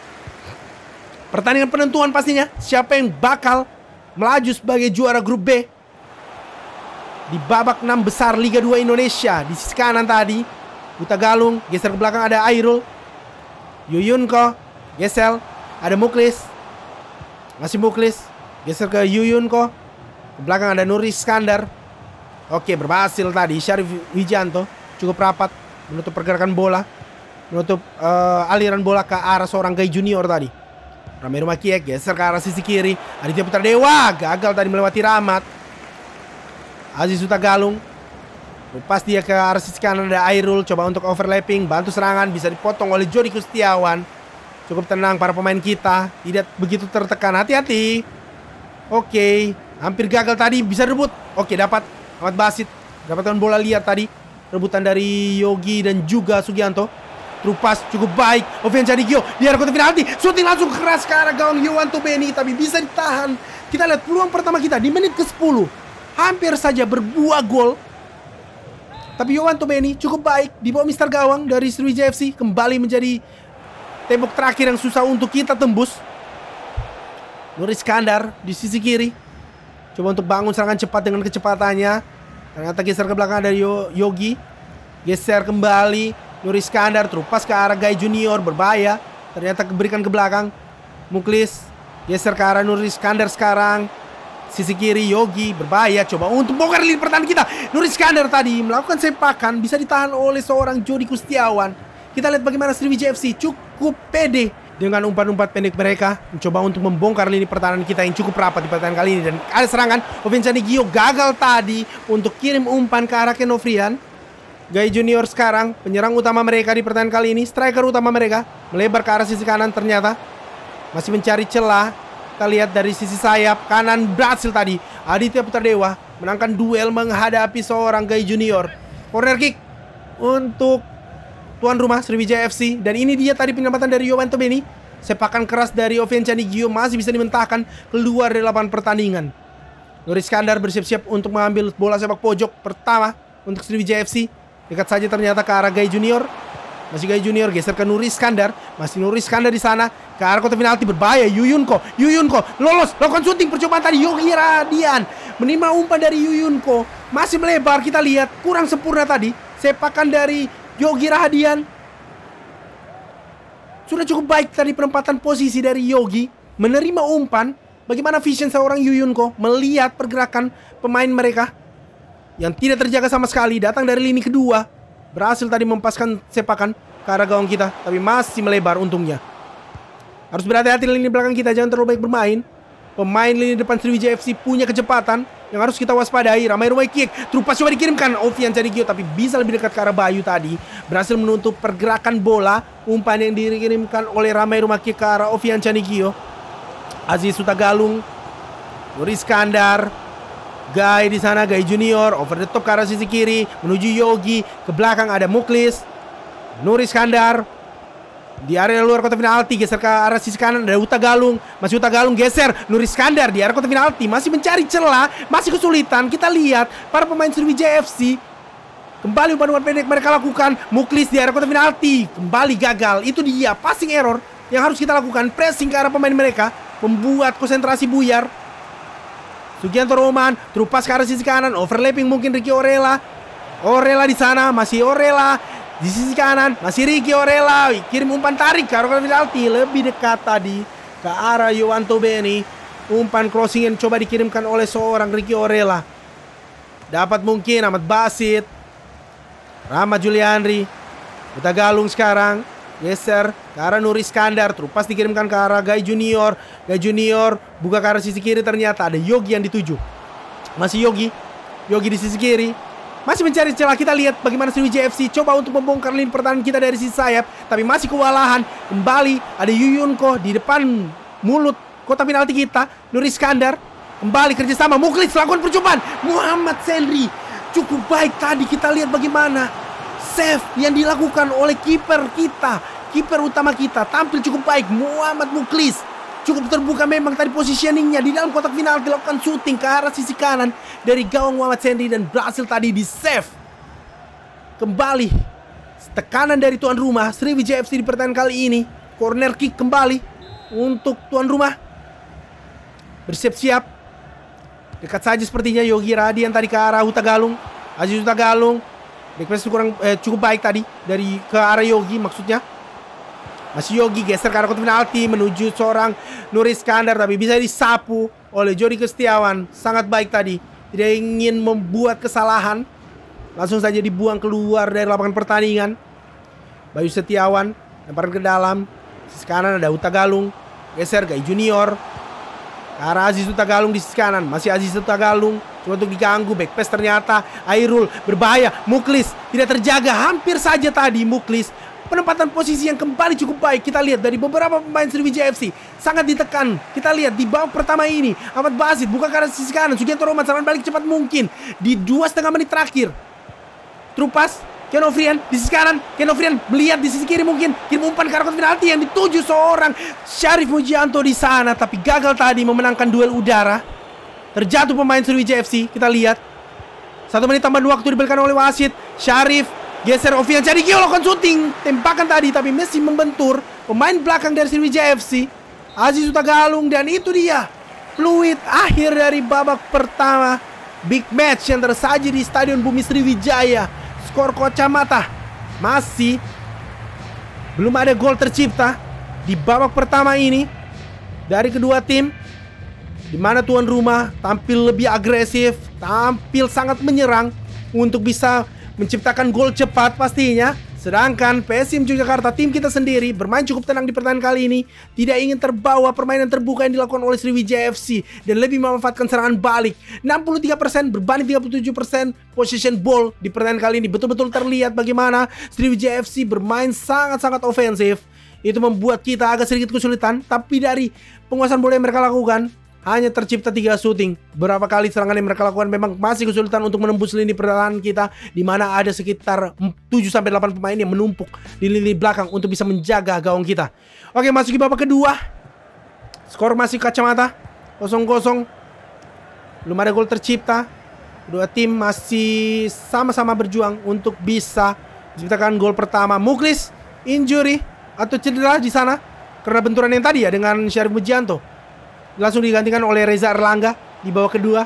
pertandingan penentuan pastinya siapa yang bakal melaju sebagai juara grup B. Di babak 6 besar Liga 2 Indonesia di sisi kanan tadi Uta Galung, geser ke belakang ada Airul. Yuyunko, Gesel, ada Muklis. Masih Muklis, geser ke Yuyunko. Ke belakang ada Nuri Skandar. Oke, berhasil tadi Syarif Wijanto cukup rapat menutup pergerakan bola menutup uh, aliran bola ke arah seorang gay junior tadi. Ramiro Makia geser ke arah sisi kiri. Aditya Putra Dewa gagal tadi melewati Ramat. Aziz Galung Lepas dia ke arah sisi kanan ada Airul coba untuk overlapping, bantu serangan bisa dipotong oleh Jody Kustiawan. Cukup tenang para pemain kita, tidak begitu tertekan. Hati-hati. Oke, hampir gagal tadi bisa rebut. Oke, dapat amat Basit. Dapatkan bola liar tadi. Rebutan dari Yogi dan juga Sugianto rupas cukup baik. Ovian Gio kotak penalti. Shooting langsung keras ke arah gawang Yuanto Beni tapi bisa ditahan. Kita lihat peluang pertama kita di menit ke-10. Hampir saja berbuah gol. Tapi Yuanto Beni cukup baik di bawah Mister Gawang dari Sriwijaya FC kembali menjadi tembok terakhir yang susah untuk kita tembus. Nuri Skandar di sisi kiri coba untuk bangun serangan cepat dengan kecepatannya. Ternyata geser ke belakang ada Yogi. Geser kembali Nur Iskandar terupas ke arah Gai Junior berbahaya. Ternyata keberikan ke belakang. Muklis geser ke arah Nur Iskandar sekarang. Sisi kiri Yogi berbahaya coba untuk bongkar lini pertahanan kita. Nur Iskandar tadi melakukan sepakan bisa ditahan oleh seorang Jody Kustiawan. Kita lihat bagaimana Sriwijaya FC cukup pede dengan umpan-umpan pendek mereka mencoba untuk membongkar lini pertahanan kita yang cukup rapat di pertandingan kali ini dan ada serangan Ovinciani Gio gagal tadi untuk kirim umpan ke arah Kenovrian. Gai Junior sekarang, penyerang utama mereka di pertandingan kali ini, striker utama mereka, melebar ke arah sisi kanan ternyata. Masih mencari celah. Kita lihat dari sisi sayap kanan berhasil tadi. Aditya Putra Dewa menangkan duel menghadapi seorang Gai Junior. Corner kick untuk tuan rumah Sriwijaya FC. Dan ini dia tadi penyelamatan dari Yovan Tobeni. Sepakan keras dari Oven Chanigio masih bisa dimentahkan keluar dari lapangan pertandingan. Nur Iskandar bersiap-siap untuk mengambil bola sepak pojok pertama untuk Sriwijaya FC. Dekat saja ternyata ke arah Gai Junior. Masih Gai Junior geser ke Nuri skandar Masih Nuri skandar di sana. Ke arah kota penalti berbahaya. Yuyunko. Yuyunko lolos. Lakukan shooting percobaan tadi. Yogi Radian. Menima umpan dari Yuyunko. Masih melebar. Kita lihat. Kurang sempurna tadi. Sepakan dari Yogi Radian. Sudah cukup baik tadi penempatan posisi dari Yogi. Menerima umpan. Bagaimana vision seorang Yuyunko melihat pergerakan pemain mereka yang tidak terjaga sama sekali datang dari lini kedua. Berhasil tadi mempaskan sepakan ke arah gawang kita, tapi masih melebar untungnya. Harus berhati-hati lini belakang kita, jangan terlalu baik bermain. Pemain lini depan Sriwijaya FC punya kecepatan yang harus kita waspadai. Ramai-ramai kick, terupa coba dikirimkan. Ovian Gio. tapi bisa lebih dekat ke arah Bayu tadi. Berhasil menutup pergerakan bola. Umpan yang dikirimkan oleh ramai rumah kick ke arah Ovian Cadigio. Aziz Suta Galung, Boris Kandar, Guy di sana, Guy Junior, over the top ke arah sisi kiri, menuju Yogi, ke belakang ada Muklis, Nuris Kandar, di area luar kota penalti, geser ke arah sisi kanan ada Uta Galung, masih Uta Galung geser, Nuris Kandar di area kota penalti, masih mencari celah, masih kesulitan, kita lihat para pemain Sriwijaya FC Kembali umpan-umpan pendek mereka lakukan. Muklis di area kota penalti. Kembali gagal. Itu dia passing error yang harus kita lakukan. Pressing ke arah pemain mereka. Membuat konsentrasi buyar. Sugianto Roman, terupas ke arah sisi kanan, overlapping mungkin Ricky Orela. Orela di sana, masih Orela. Di sisi kanan, masih Ricky Orela. Kirim umpan tarik ke arah penalti, lebih dekat tadi ke arah Yuwanto Beni. Umpan crossing yang coba dikirimkan oleh seorang Ricky Orela. Dapat mungkin amat Basit. Rama Julianri. Kita galung sekarang geser ke arah Nur Iskandar. terupas dikirimkan ke arah Gai Junior. Gai Junior buka ke arah sisi kiri ternyata ada Yogi yang dituju. Masih Yogi. Yogi di sisi kiri. Masih mencari celah kita lihat bagaimana Sriwijaya FC coba untuk membongkar lini pertahanan kita dari sisi sayap. Tapi masih kewalahan. Kembali ada Yuyunko di depan mulut kota penalti kita. Nur Iskandar kembali kerjasama. Muklis lakukan percobaan. Muhammad Senri cukup baik tadi kita lihat bagaimana save yang dilakukan oleh kiper kita kiper utama kita tampil cukup baik Muhammad Muklis cukup terbuka memang tadi positioningnya di dalam kotak final dilakukan shooting ke arah sisi kanan dari gawang Muhammad Sandy dan berhasil tadi di save kembali tekanan dari tuan rumah Sriwijaya FC di pertandingan kali ini corner kick kembali untuk tuan rumah bersiap siap dekat saja sepertinya Yogi Radi yang tadi ke arah Huta Galung Aziz Huta Galung request kurang eh, cukup baik tadi dari ke arah Yogi maksudnya masih Yogi geser ke arah penalti menuju seorang Nur Iskandar tapi bisa disapu oleh Jody Kestiawan. Sangat baik tadi. Tidak ingin membuat kesalahan. Langsung saja dibuang keluar dari lapangan pertandingan. Bayu Setiawan lemparan ke dalam. Sisi kanan ada Uta Galung. Geser Gai Junior. Ke Aziz Uta Galung di sisi kanan. Masih Aziz Uta Galung. Cuma untuk diganggu. Backpass ternyata. Airul berbahaya. Muklis tidak terjaga. Hampir saja tadi Muklis penempatan posisi yang kembali cukup baik kita lihat dari beberapa pemain Sriwijaya FC sangat ditekan kita lihat di babak pertama ini Ahmad Basit bukan karena sisi kanan Sugianto Roman serangan balik cepat mungkin di dua setengah menit terakhir Trupas Kenovrian di sisi kanan. Kenovrian melihat di sisi kiri mungkin. Kirim umpan ke arah penalti yang dituju seorang Syarif Mujianto di sana. Tapi gagal tadi memenangkan duel udara. Terjatuh pemain Sriwijaya FC. Kita lihat. Satu menit tambahan waktu diberikan oleh wasit. Syarif Geser Ovian cari Gio lakukan syuting. Tembakan tadi tapi Messi membentur. Pemain belakang dari Sriwijaya FC. Aziz galung dan itu dia. Fluid akhir dari babak pertama. Big match yang tersaji di Stadion Bumi Sriwijaya. Skor kocamata masih belum ada gol tercipta di babak pertama ini dari kedua tim di mana tuan rumah tampil lebih agresif, tampil sangat menyerang untuk bisa menciptakan gol cepat pastinya. Sedangkan PSM Yogyakarta, tim kita sendiri, bermain cukup tenang di pertandingan kali ini. Tidak ingin terbawa permainan terbuka yang dilakukan oleh Sriwijaya FC. Dan lebih memanfaatkan serangan balik. 63%, berbanding 37% possession ball di pertandingan kali ini. Betul-betul terlihat bagaimana Sriwijaya FC bermain sangat-sangat ofensif. Itu membuat kita agak sedikit kesulitan. Tapi dari penguasaan bola yang mereka lakukan, hanya tercipta tiga shooting. Berapa kali serangan yang mereka lakukan memang masih kesulitan untuk menembus lini pertahanan kita di mana ada sekitar 7 sampai 8 pemain yang menumpuk di lini belakang untuk bisa menjaga gawang kita. Oke, masuk ke babak kedua. Skor masih kacamata Kosong kosong. Belum ada gol tercipta. Dua tim masih sama-sama berjuang untuk bisa menciptakan gol pertama. Muklis injury atau cedera di sana karena benturan yang tadi ya dengan Syarif Mujianto. Langsung digantikan oleh Reza Erlangga di bawah kedua.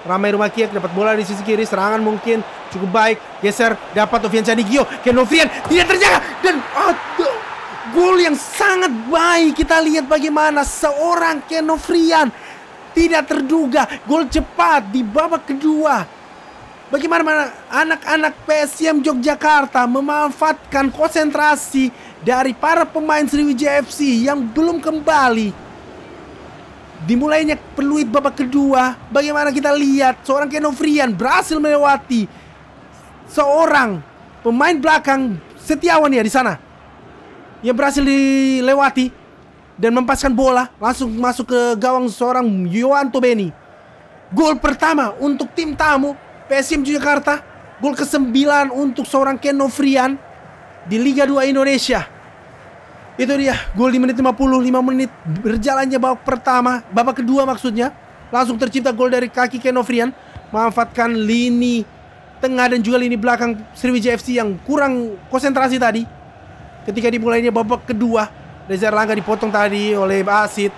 Ramai rumah Kiev dapat bola di sisi kiri. Serangan mungkin cukup baik. Geser dapat Ovian Chanigio. Kenovian tidak terjaga. Dan aduh, gol yang sangat baik. Kita lihat bagaimana seorang Kenovrian tidak terduga. Gol cepat di babak kedua. Bagaimana anak-anak PSM Yogyakarta memanfaatkan konsentrasi dari para pemain Sriwijaya FC yang belum kembali Dimulainya peluit babak kedua, bagaimana kita lihat seorang Kenovrian berhasil melewati seorang pemain belakang Setiawan ya di sana. Yang berhasil dilewati dan mempaskan bola langsung masuk ke gawang seorang Yohan Tobeni. Gol pertama untuk tim tamu PSM Jakarta. Gol ke-9 untuk seorang Kenovrian di Liga 2 Indonesia. Itu dia, gol di menit 50 55 menit berjalannya babak pertama, babak kedua maksudnya. Langsung tercipta gol dari kaki Kenovrian memanfaatkan lini tengah dan juga lini belakang Sriwijaya FC yang kurang konsentrasi tadi. Ketika dimulainya babak kedua, Reza Langga dipotong tadi oleh Basit,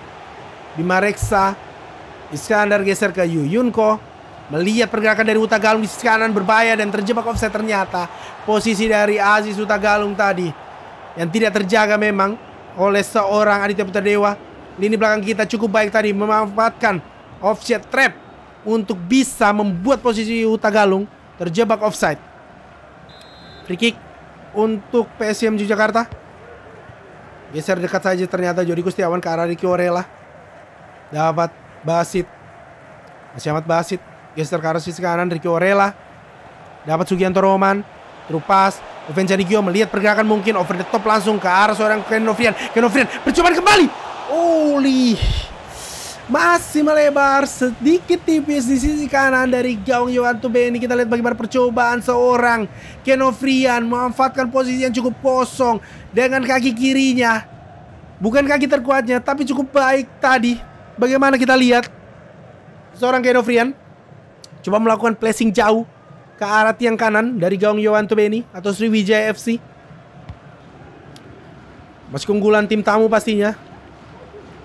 Bimareksa, Iskandar geser ke Yuyunko, melihat pergerakan dari Uta Galung di kanan berbahaya dan terjebak offset ternyata posisi dari Aziz Uta tadi yang tidak terjaga memang oleh seorang Aditya Putra Dewa. Lini belakang kita cukup baik tadi memanfaatkan offset trap untuk bisa membuat posisi uta Galung terjebak offside. Free kick untuk PSM Jakarta. Geser dekat saja ternyata Jody Kustiawan ke arah Ricky Orela. Dapat Basit. Masih amat Basit. Geser ke arah sisi kanan Ricky Orela. Dapat Sugianto Roman. Trupas Vencanigio melihat pergerakan mungkin over the top langsung ke arah seorang Kenovrian. Kenovrian percobaan kembali. Uli masih melebar sedikit tipis di sisi kanan dari gawang Yohan Tubeni. Kita lihat bagaimana percobaan seorang Kenovrian memanfaatkan posisi yang cukup kosong dengan kaki kirinya. Bukan kaki terkuatnya, tapi cukup baik tadi. Bagaimana kita lihat seorang Kenovrian coba melakukan placing jauh ke arah tiang kanan dari gaung Yohan Tubeni atau Sriwijaya FC. Masih keunggulan tim tamu pastinya.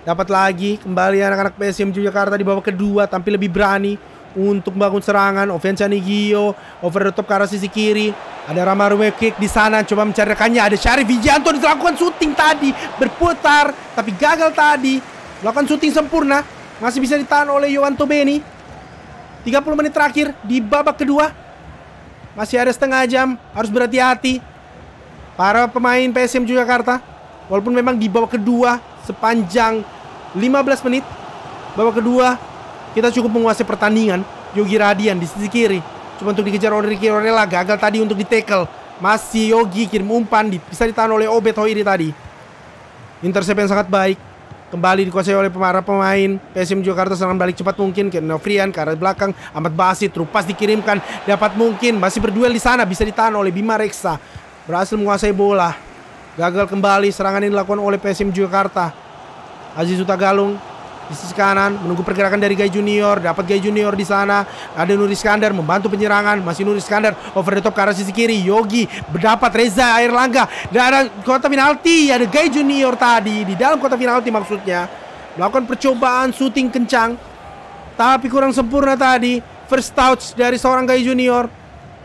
Dapat lagi kembali anak-anak PSM Yogyakarta di babak kedua tampil lebih berani untuk bangun serangan. Ovensa Nigio over the top ke arah sisi kiri. Ada Ramaru kick di sana coba mencari rekannya. Ada Syarif Wijanto dilakukan syuting tadi berputar tapi gagal tadi. Melakukan syuting sempurna masih bisa ditahan oleh Yohan Tobeni. 30 menit terakhir di babak kedua masih ada setengah jam, harus berhati-hati. Para pemain PSM Yogyakarta, walaupun memang di babak kedua sepanjang 15 menit, babak kedua kita cukup menguasai pertandingan. Yogi Radian di sisi kiri, cuma untuk dikejar oleh Ricky Orela, gagal tadi untuk ditekel. Masih Yogi kirim umpan, bisa ditahan oleh Obet Hoiri tadi. Intercept yang sangat baik kembali dikuasai oleh para pemain PSM Jakarta serangan balik cepat mungkin ke Novrian ke arah belakang Ahmad Basit terupas dikirimkan dapat mungkin masih berduel di sana bisa ditahan oleh Bima Reksa berhasil menguasai bola gagal kembali serangan ini dilakukan oleh PSM Jakarta Aziz Utagalung di sisi kanan menunggu pergerakan dari Gay Junior dapat Gay Junior di sana ada Nur Skandar membantu penyerangan masih Nur Skandar over the top ke arah sisi kiri Yogi berdapat Reza Air Langga ada kota penalti ada Gay Junior tadi di dalam kota penalti maksudnya melakukan percobaan shooting kencang tapi kurang sempurna tadi first touch dari seorang Gay Junior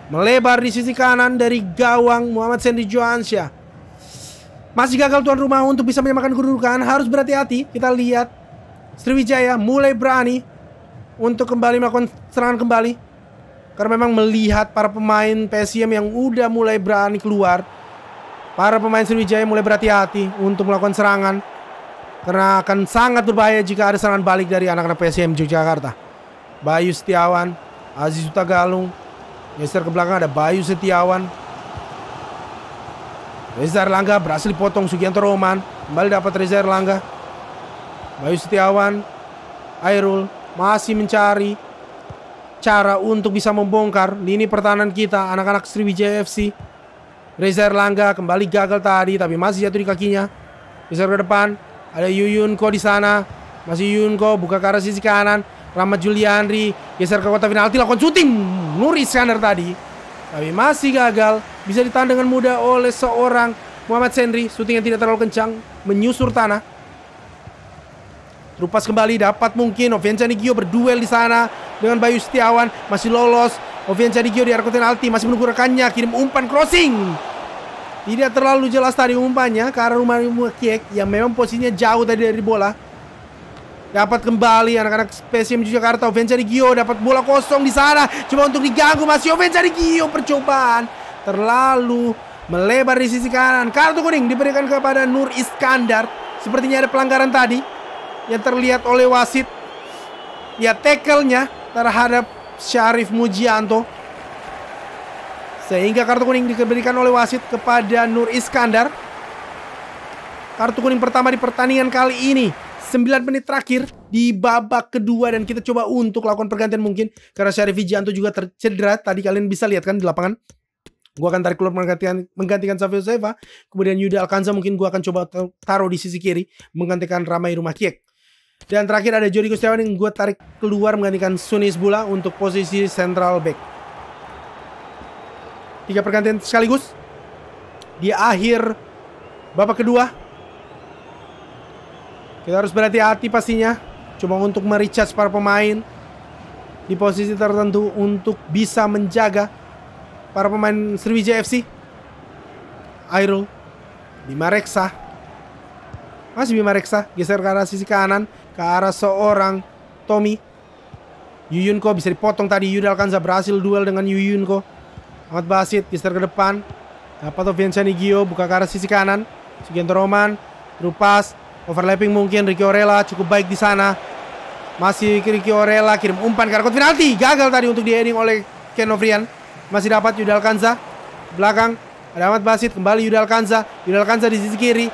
melebar di sisi kanan dari gawang Muhammad Sandy Joansyah masih gagal tuan rumah untuk bisa menyamakan kedudukan harus berhati-hati kita lihat Sriwijaya mulai berani untuk kembali melakukan serangan kembali. Karena memang melihat para pemain PSM yang udah mulai berani keluar. Para pemain Sriwijaya mulai berhati-hati untuk melakukan serangan. Karena akan sangat berbahaya jika ada serangan balik dari anak-anak PSM Yogyakarta. Bayu Setiawan, Aziz Utagalung, geser ke belakang ada Bayu Setiawan. Reza Erlangga berhasil potong Sugianto Roman. Kembali dapat Reza Erlangga. Bayu Setiawan, Airul masih mencari cara untuk bisa membongkar lini pertahanan kita anak-anak Sriwijaya FC. Reza Erlangga kembali gagal tadi tapi masih jatuh di kakinya. Bisa ke depan, ada Yuyunko di sana. Masih Yuyunko buka ke arah sisi kanan. Rahmat Julianri geser ke kota final, lakukan shooting, Nuri Iskandar tadi. Tapi masih gagal, bisa ditahan dengan mudah oleh seorang Muhammad Sendri. shooting yang tidak terlalu kencang, menyusur tanah. Rupas kembali dapat mungkin Ovian Canigio berduel di sana dengan Bayu Setiawan masih lolos. Ovian Canigio di area penalti masih menunggu rekannya kirim umpan crossing. Tidak terlalu jelas tadi umpannya karena rumah Mukiek yang memang posisinya jauh tadi dari bola. Dapat kembali anak-anak menuju Jakarta. Ovian Canigio dapat bola kosong di sana. cuma untuk diganggu masih Ovian Canigio percobaan terlalu melebar di sisi kanan. Kartu kuning diberikan kepada Nur Iskandar. Sepertinya ada pelanggaran tadi yang terlihat oleh wasit ya tackle-nya terhadap Syarif Mujianto sehingga kartu kuning diberikan oleh wasit kepada Nur Iskandar kartu kuning pertama di pertandingan kali ini 9 menit terakhir di babak kedua dan kita coba untuk lakukan pergantian mungkin karena Syarif Mujianto juga tercedera tadi kalian bisa lihat kan di lapangan gue akan tarik keluar menggantikan, menggantikan Savio Seva kemudian Yuda Alcanza mungkin gue akan coba taruh di sisi kiri menggantikan Ramai Rumah Kiek dan terakhir ada Jody Gustiawan yang gue tarik keluar menggantikan Sunis Bula untuk posisi central back. Tiga pergantian sekaligus di akhir babak kedua. Kita harus berhati-hati pastinya. Cuma untuk merecharge para pemain di posisi tertentu untuk bisa menjaga para pemain Sriwijaya FC. Airul, Bima Reksa. Masih Bima Reksa, geser ke arah sisi kanan ke arah seorang Tommy. Yuyunko bisa dipotong tadi. Yudal Kanza berhasil duel dengan Yuyunko. Ahmad Basit geser ke depan. Dapat Vincent Gio buka ke arah sisi kanan. Sugianto Roman, Rupas, overlapping mungkin Ricky Orella cukup baik di sana. Masih Ricky Orella kirim umpan ke arah kot penalti. Gagal tadi untuk di oleh Ken Ovrian. Masih dapat Yudal Kanza Belakang ada Ahmad Basit kembali Yudal Kanza Yudal Kanza di sisi kiri.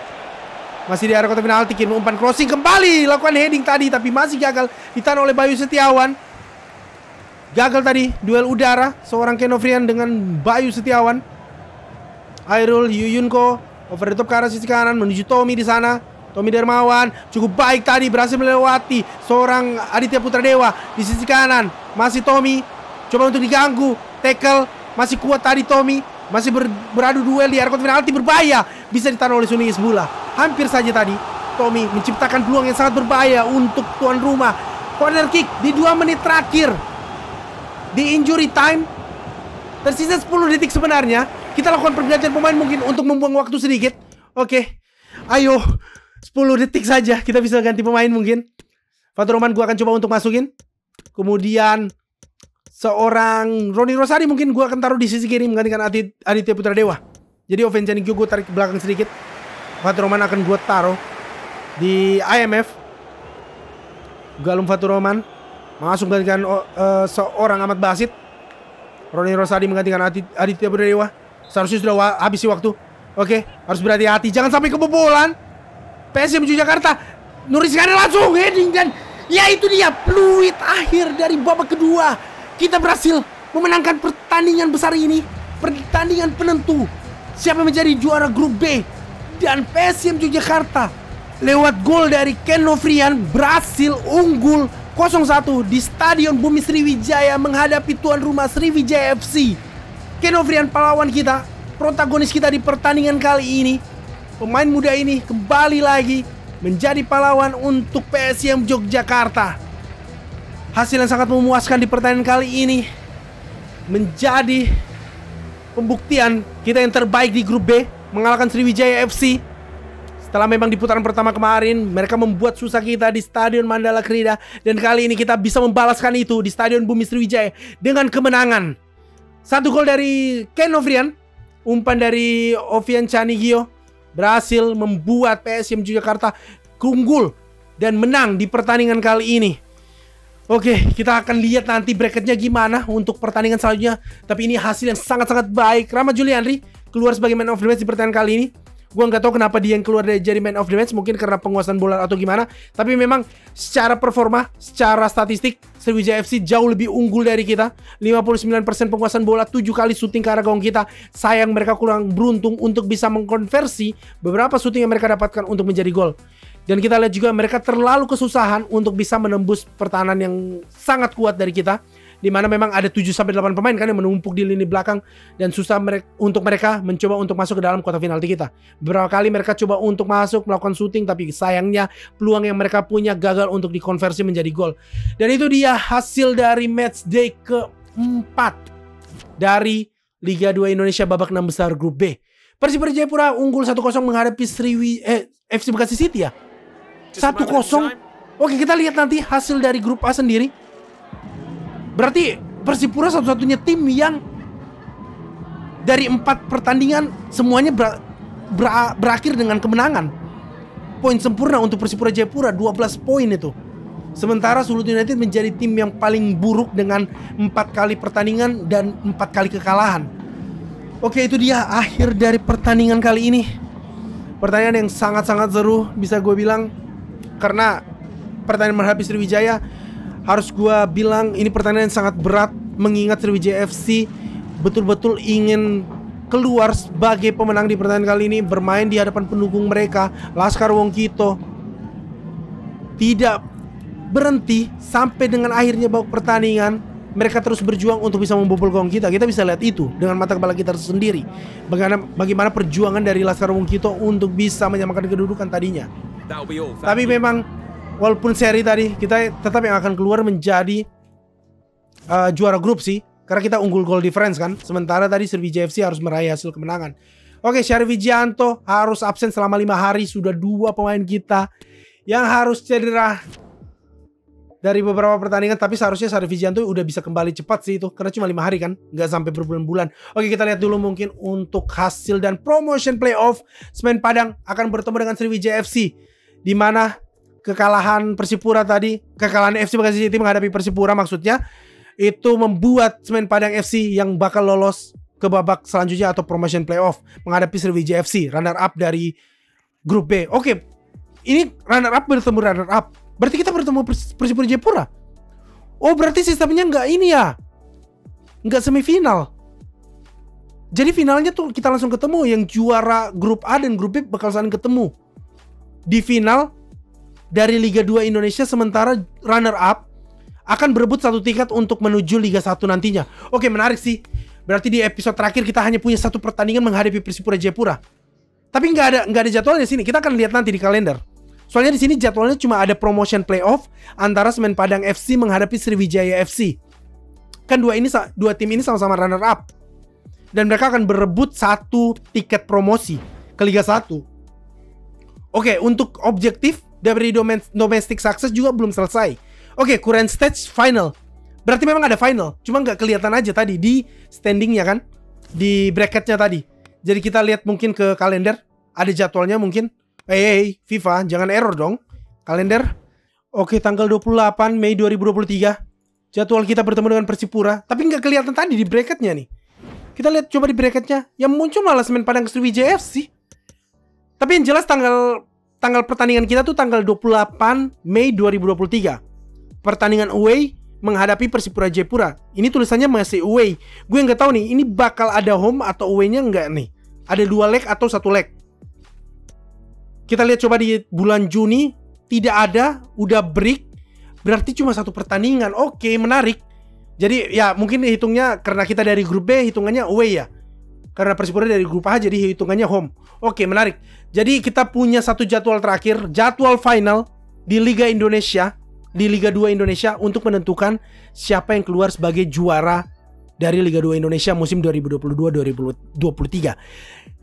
Masih di area kota penalti, kirim umpan crossing kembali. Lakukan heading tadi, tapi masih gagal. Ditahan oleh Bayu Setiawan. Gagal tadi, duel udara. Seorang Kenovrian dengan Bayu Setiawan. Airul Yuyunko. Over the top ke arah sisi kanan, menuju Tommy di sana. Tommy Dermawan cukup baik tadi berhasil melewati seorang Aditya Putra Dewa di sisi kanan. Masih Tommy coba untuk diganggu, tackle masih kuat tadi Tommy masih ber, beradu duel di area penalti berbahaya. Bisa ditahan oleh Suni Isbullah Hampir saja tadi Tommy menciptakan peluang yang sangat berbahaya untuk tuan rumah. Corner kick di dua menit terakhir. Di injury time. Tersisa 10 detik sebenarnya. Kita lakukan pergantian pemain mungkin untuk membuang waktu sedikit. Oke. Ayo. 10 detik saja kita bisa ganti pemain mungkin. Fatur Roman gue akan coba untuk masukin. Kemudian seorang Roni Rosari mungkin gue akan taruh di sisi kiri menggantikan Aditya Putra Dewa. Jadi Ovenjani gue tarik ke belakang sedikit. Fatur Roman akan gue taruh di IMF. Galum Fatur Roman masuk menggantikan uh, seorang Ahmad Basit. Roni Rosari menggantikan Aditya Putra Dewa. Seharusnya sudah wa habisi waktu. Oke, harus berhati-hati. Jangan sampai kebobolan. PSM menuju Jakarta. Nuris Kane langsung heading dan ya itu dia peluit akhir dari babak kedua. Kita berhasil memenangkan pertandingan besar ini, pertandingan penentu. Siapa menjadi juara grup B dan PSM Yogyakarta lewat gol dari Ken Novrian berhasil unggul 0-1 di Stadion Bumi Sriwijaya menghadapi tuan rumah Sriwijaya FC. Ken Novrian pahlawan kita, protagonis kita di pertandingan kali ini. Pemain muda ini kembali lagi menjadi pahlawan untuk PSM Yogyakarta. Hasil yang sangat memuaskan di pertandingan kali ini menjadi pembuktian kita yang terbaik di grup B mengalahkan Sriwijaya FC. Setelah memang di putaran pertama kemarin, mereka membuat susah kita di Stadion Mandala Krida dan kali ini kita bisa membalaskan itu di Stadion Bumi Sriwijaya dengan kemenangan. Satu gol dari Ken Ovrian umpan dari Ovian Chanigio berhasil membuat PSM Jakarta unggul dan menang di pertandingan kali ini. Oke, kita akan lihat nanti bracketnya gimana untuk pertandingan selanjutnya. Tapi ini hasil yang sangat-sangat baik. Rama Julianri keluar sebagai man of the match di pertandingan kali ini. Gue nggak tahu kenapa dia yang keluar dari jadi man of the match, mungkin karena penguasaan bola atau gimana. Tapi memang secara performa, secara statistik, Sriwijaya FC jauh lebih unggul dari kita. 59% penguasaan bola, 7 kali syuting ke arah gawang kita. Sayang mereka kurang beruntung untuk bisa mengkonversi beberapa syuting yang mereka dapatkan untuk menjadi gol. Dan kita lihat juga mereka terlalu kesusahan untuk bisa menembus pertahanan yang sangat kuat dari kita. Di mana memang ada 7 sampai 8 pemain kan yang menumpuk di lini belakang dan susah mereka, untuk mereka mencoba untuk masuk ke dalam kotak penalti kita. Beberapa kali mereka coba untuk masuk melakukan syuting tapi sayangnya peluang yang mereka punya gagal untuk dikonversi menjadi gol. Dan itu dia hasil dari match day ke-4 dari Liga 2 Indonesia babak 6 besar grup B. Persib Jayapura unggul 1-0 menghadapi Sriwi eh FC Bekasi City ya satu kosong Oke, kita lihat nanti hasil dari grup A sendiri. Berarti Persipura satu-satunya tim yang dari empat pertandingan semuanya ber, ber, berakhir dengan kemenangan. Poin sempurna untuk Persipura Jayapura 12 poin itu. Sementara Sulut United menjadi tim yang paling buruk dengan empat kali pertandingan dan empat kali kekalahan. Oke itu dia akhir dari pertandingan kali ini. pertanyaan yang sangat-sangat seru bisa gue bilang karena pertandingan menghadapi Sriwijaya harus gue bilang ini pertandingan yang sangat berat mengingat Sriwijaya FC betul-betul ingin keluar sebagai pemenang di pertandingan kali ini bermain di hadapan pendukung mereka Laskar Wongkito tidak berhenti sampai dengan akhirnya babak pertandingan mereka terus berjuang untuk bisa membobol gawang kita. Kita bisa lihat itu dengan mata kepala kita sendiri. Bagaimana, bagaimana perjuangan dari Laskar Wong Kito untuk bisa menyamakan kedudukan tadinya. Tapi memang walaupun seri tadi kita tetap yang akan keluar menjadi uh, juara grup sih. Karena kita unggul goal difference kan. Sementara tadi Sriwijaya FC harus meraih hasil kemenangan. Oke, Syarif Wijanto harus absen selama lima hari. Sudah dua pemain kita yang harus cedera dari beberapa pertandingan tapi seharusnya Sarvijian tuh udah bisa kembali cepat sih itu karena cuma lima hari kan nggak sampai berbulan-bulan oke kita lihat dulu mungkin untuk hasil dan promotion playoff Semen Padang akan bertemu dengan Sriwijaya FC di mana kekalahan Persipura tadi kekalahan FC Bekasi City menghadapi Persipura maksudnya itu membuat Semen Padang FC yang bakal lolos ke babak selanjutnya atau promotion playoff menghadapi Sriwijaya FC runner up dari grup B oke ini runner up bertemu runner up Berarti kita bertemu Persipura Jepura, Oh berarti sistemnya nggak ini ya? Nggak semifinal. Jadi finalnya tuh kita langsung ketemu yang juara grup A dan grup B bakal saling ketemu. Di final dari Liga 2 Indonesia sementara runner up akan berebut satu tiket untuk menuju Liga 1 nantinya. Oke, menarik sih. Berarti di episode terakhir kita hanya punya satu pertandingan menghadapi Persipura Jepura, Tapi nggak ada nggak ada jadwalnya sini. Kita akan lihat nanti di kalender. Soalnya di sini jadwalnya cuma ada promotion playoff antara Semen Padang FC menghadapi Sriwijaya FC. Kan dua ini dua tim ini sama-sama runner up. Dan mereka akan berebut satu tiket promosi ke Liga 1. Oke, untuk objektif dari domestic success juga belum selesai. Oke, current stage final. Berarti memang ada final, cuma nggak kelihatan aja tadi di standingnya kan, di bracketnya tadi. Jadi kita lihat mungkin ke kalender, ada jadwalnya mungkin. Eh, hey, eh, eh, hey, FIFA, jangan error dong. Kalender. Oke, tanggal 28 Mei 2023. Jadwal kita bertemu dengan Persipura. Tapi nggak kelihatan tadi di bracketnya nih. Kita lihat coba di bracketnya. Yang muncul malah Semen Padang ke Sriwijaya FC. Tapi yang jelas tanggal tanggal pertandingan kita tuh tanggal 28 Mei 2023. Pertandingan away menghadapi Persipura Jepura. Ini tulisannya masih away. Gue nggak tahu nih, ini bakal ada home atau away-nya nggak nih. Ada dua leg atau satu leg. Kita lihat coba di bulan Juni tidak ada, udah break. Berarti cuma satu pertandingan. Oke, menarik. Jadi ya mungkin hitungnya karena kita dari grup B hitungannya away ya. Karena Persipura dari grup A jadi hitungannya home. Oke, menarik. Jadi kita punya satu jadwal terakhir, jadwal final di Liga Indonesia, di Liga 2 Indonesia untuk menentukan siapa yang keluar sebagai juara dari Liga 2 Indonesia musim 2022-2023.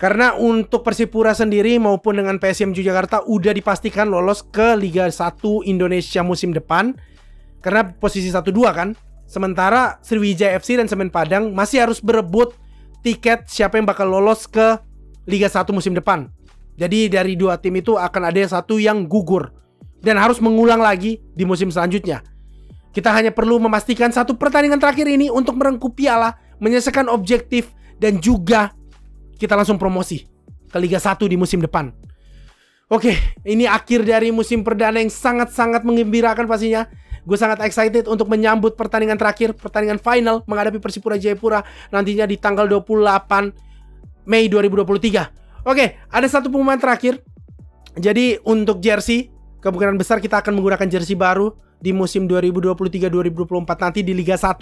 Karena untuk Persipura sendiri maupun dengan PSM Jakarta udah dipastikan lolos ke Liga 1 Indonesia musim depan. Karena posisi 1-2 kan. Sementara Sriwijaya FC dan Semen Padang masih harus berebut tiket siapa yang bakal lolos ke Liga 1 musim depan. Jadi dari dua tim itu akan ada satu yang gugur dan harus mengulang lagi di musim selanjutnya. Kita hanya perlu memastikan satu pertandingan terakhir ini untuk merengkup piala, menyelesaikan objektif, dan juga kita langsung promosi ke Liga 1 di musim depan. Oke, ini akhir dari musim perdana yang sangat-sangat mengembirakan pastinya. Gue sangat excited untuk menyambut pertandingan terakhir, pertandingan final menghadapi Persipura Jayapura nantinya di tanggal 28 Mei 2023. Oke, ada satu pengumuman terakhir. Jadi untuk jersey, kemungkinan besar kita akan menggunakan jersey baru di musim 2023-2024 nanti di Liga 1.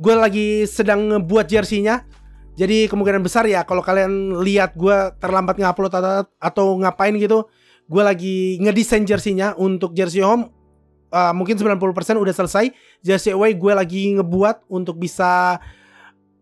Gue lagi sedang ngebuat jersinya. Jadi kemungkinan besar ya kalau kalian lihat gue terlambat ngupload atau, atau ngapain gitu, gue lagi ngedesain jersinya untuk jersey home uh, mungkin 90% udah selesai. Jersey away gue lagi ngebuat untuk bisa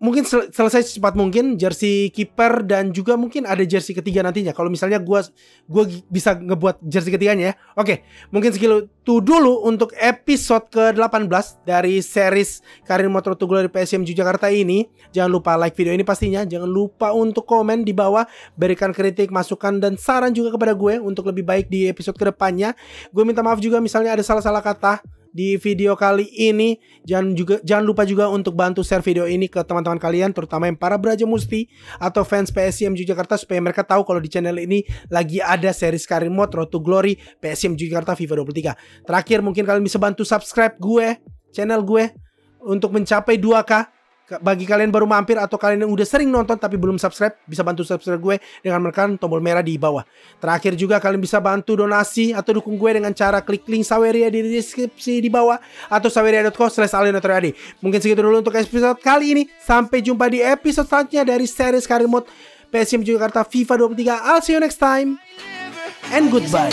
mungkin sel selesai secepat mungkin jersey kiper dan juga mungkin ada jersey ketiga nantinya kalau misalnya gua gua bisa ngebuat jersey ketiganya ya. Oke, mungkin segitu dulu untuk episode ke-18 dari series Karir Motor Tugul di PSM Jakarta ini. Jangan lupa like video ini pastinya, jangan lupa untuk komen di bawah, berikan kritik, masukan dan saran juga kepada gue untuk lebih baik di episode kedepannya. Gue minta maaf juga misalnya ada salah-salah kata di video kali ini. Jangan juga jangan lupa juga untuk bantu share video ini ke teman-teman kalian terutama yang para Braja Musti atau fans PSM Jakarta supaya mereka tahu kalau di channel ini lagi ada series karir mode Road to Glory PSM Jakarta FIFA 23. Terakhir mungkin kalian bisa bantu subscribe gue, channel gue untuk mencapai 2K bagi kalian baru mampir atau kalian yang udah sering nonton tapi belum subscribe, bisa bantu subscribe gue dengan menekan tombol merah di bawah. Terakhir juga kalian bisa bantu donasi atau dukung gue dengan cara klik link Saweria di deskripsi di bawah atau saweria.co slash Mungkin segitu dulu untuk episode kali ini. Sampai jumpa di episode selanjutnya dari series Karir Mode PSM Jakarta FIFA 23. I'll see you next time and goodbye.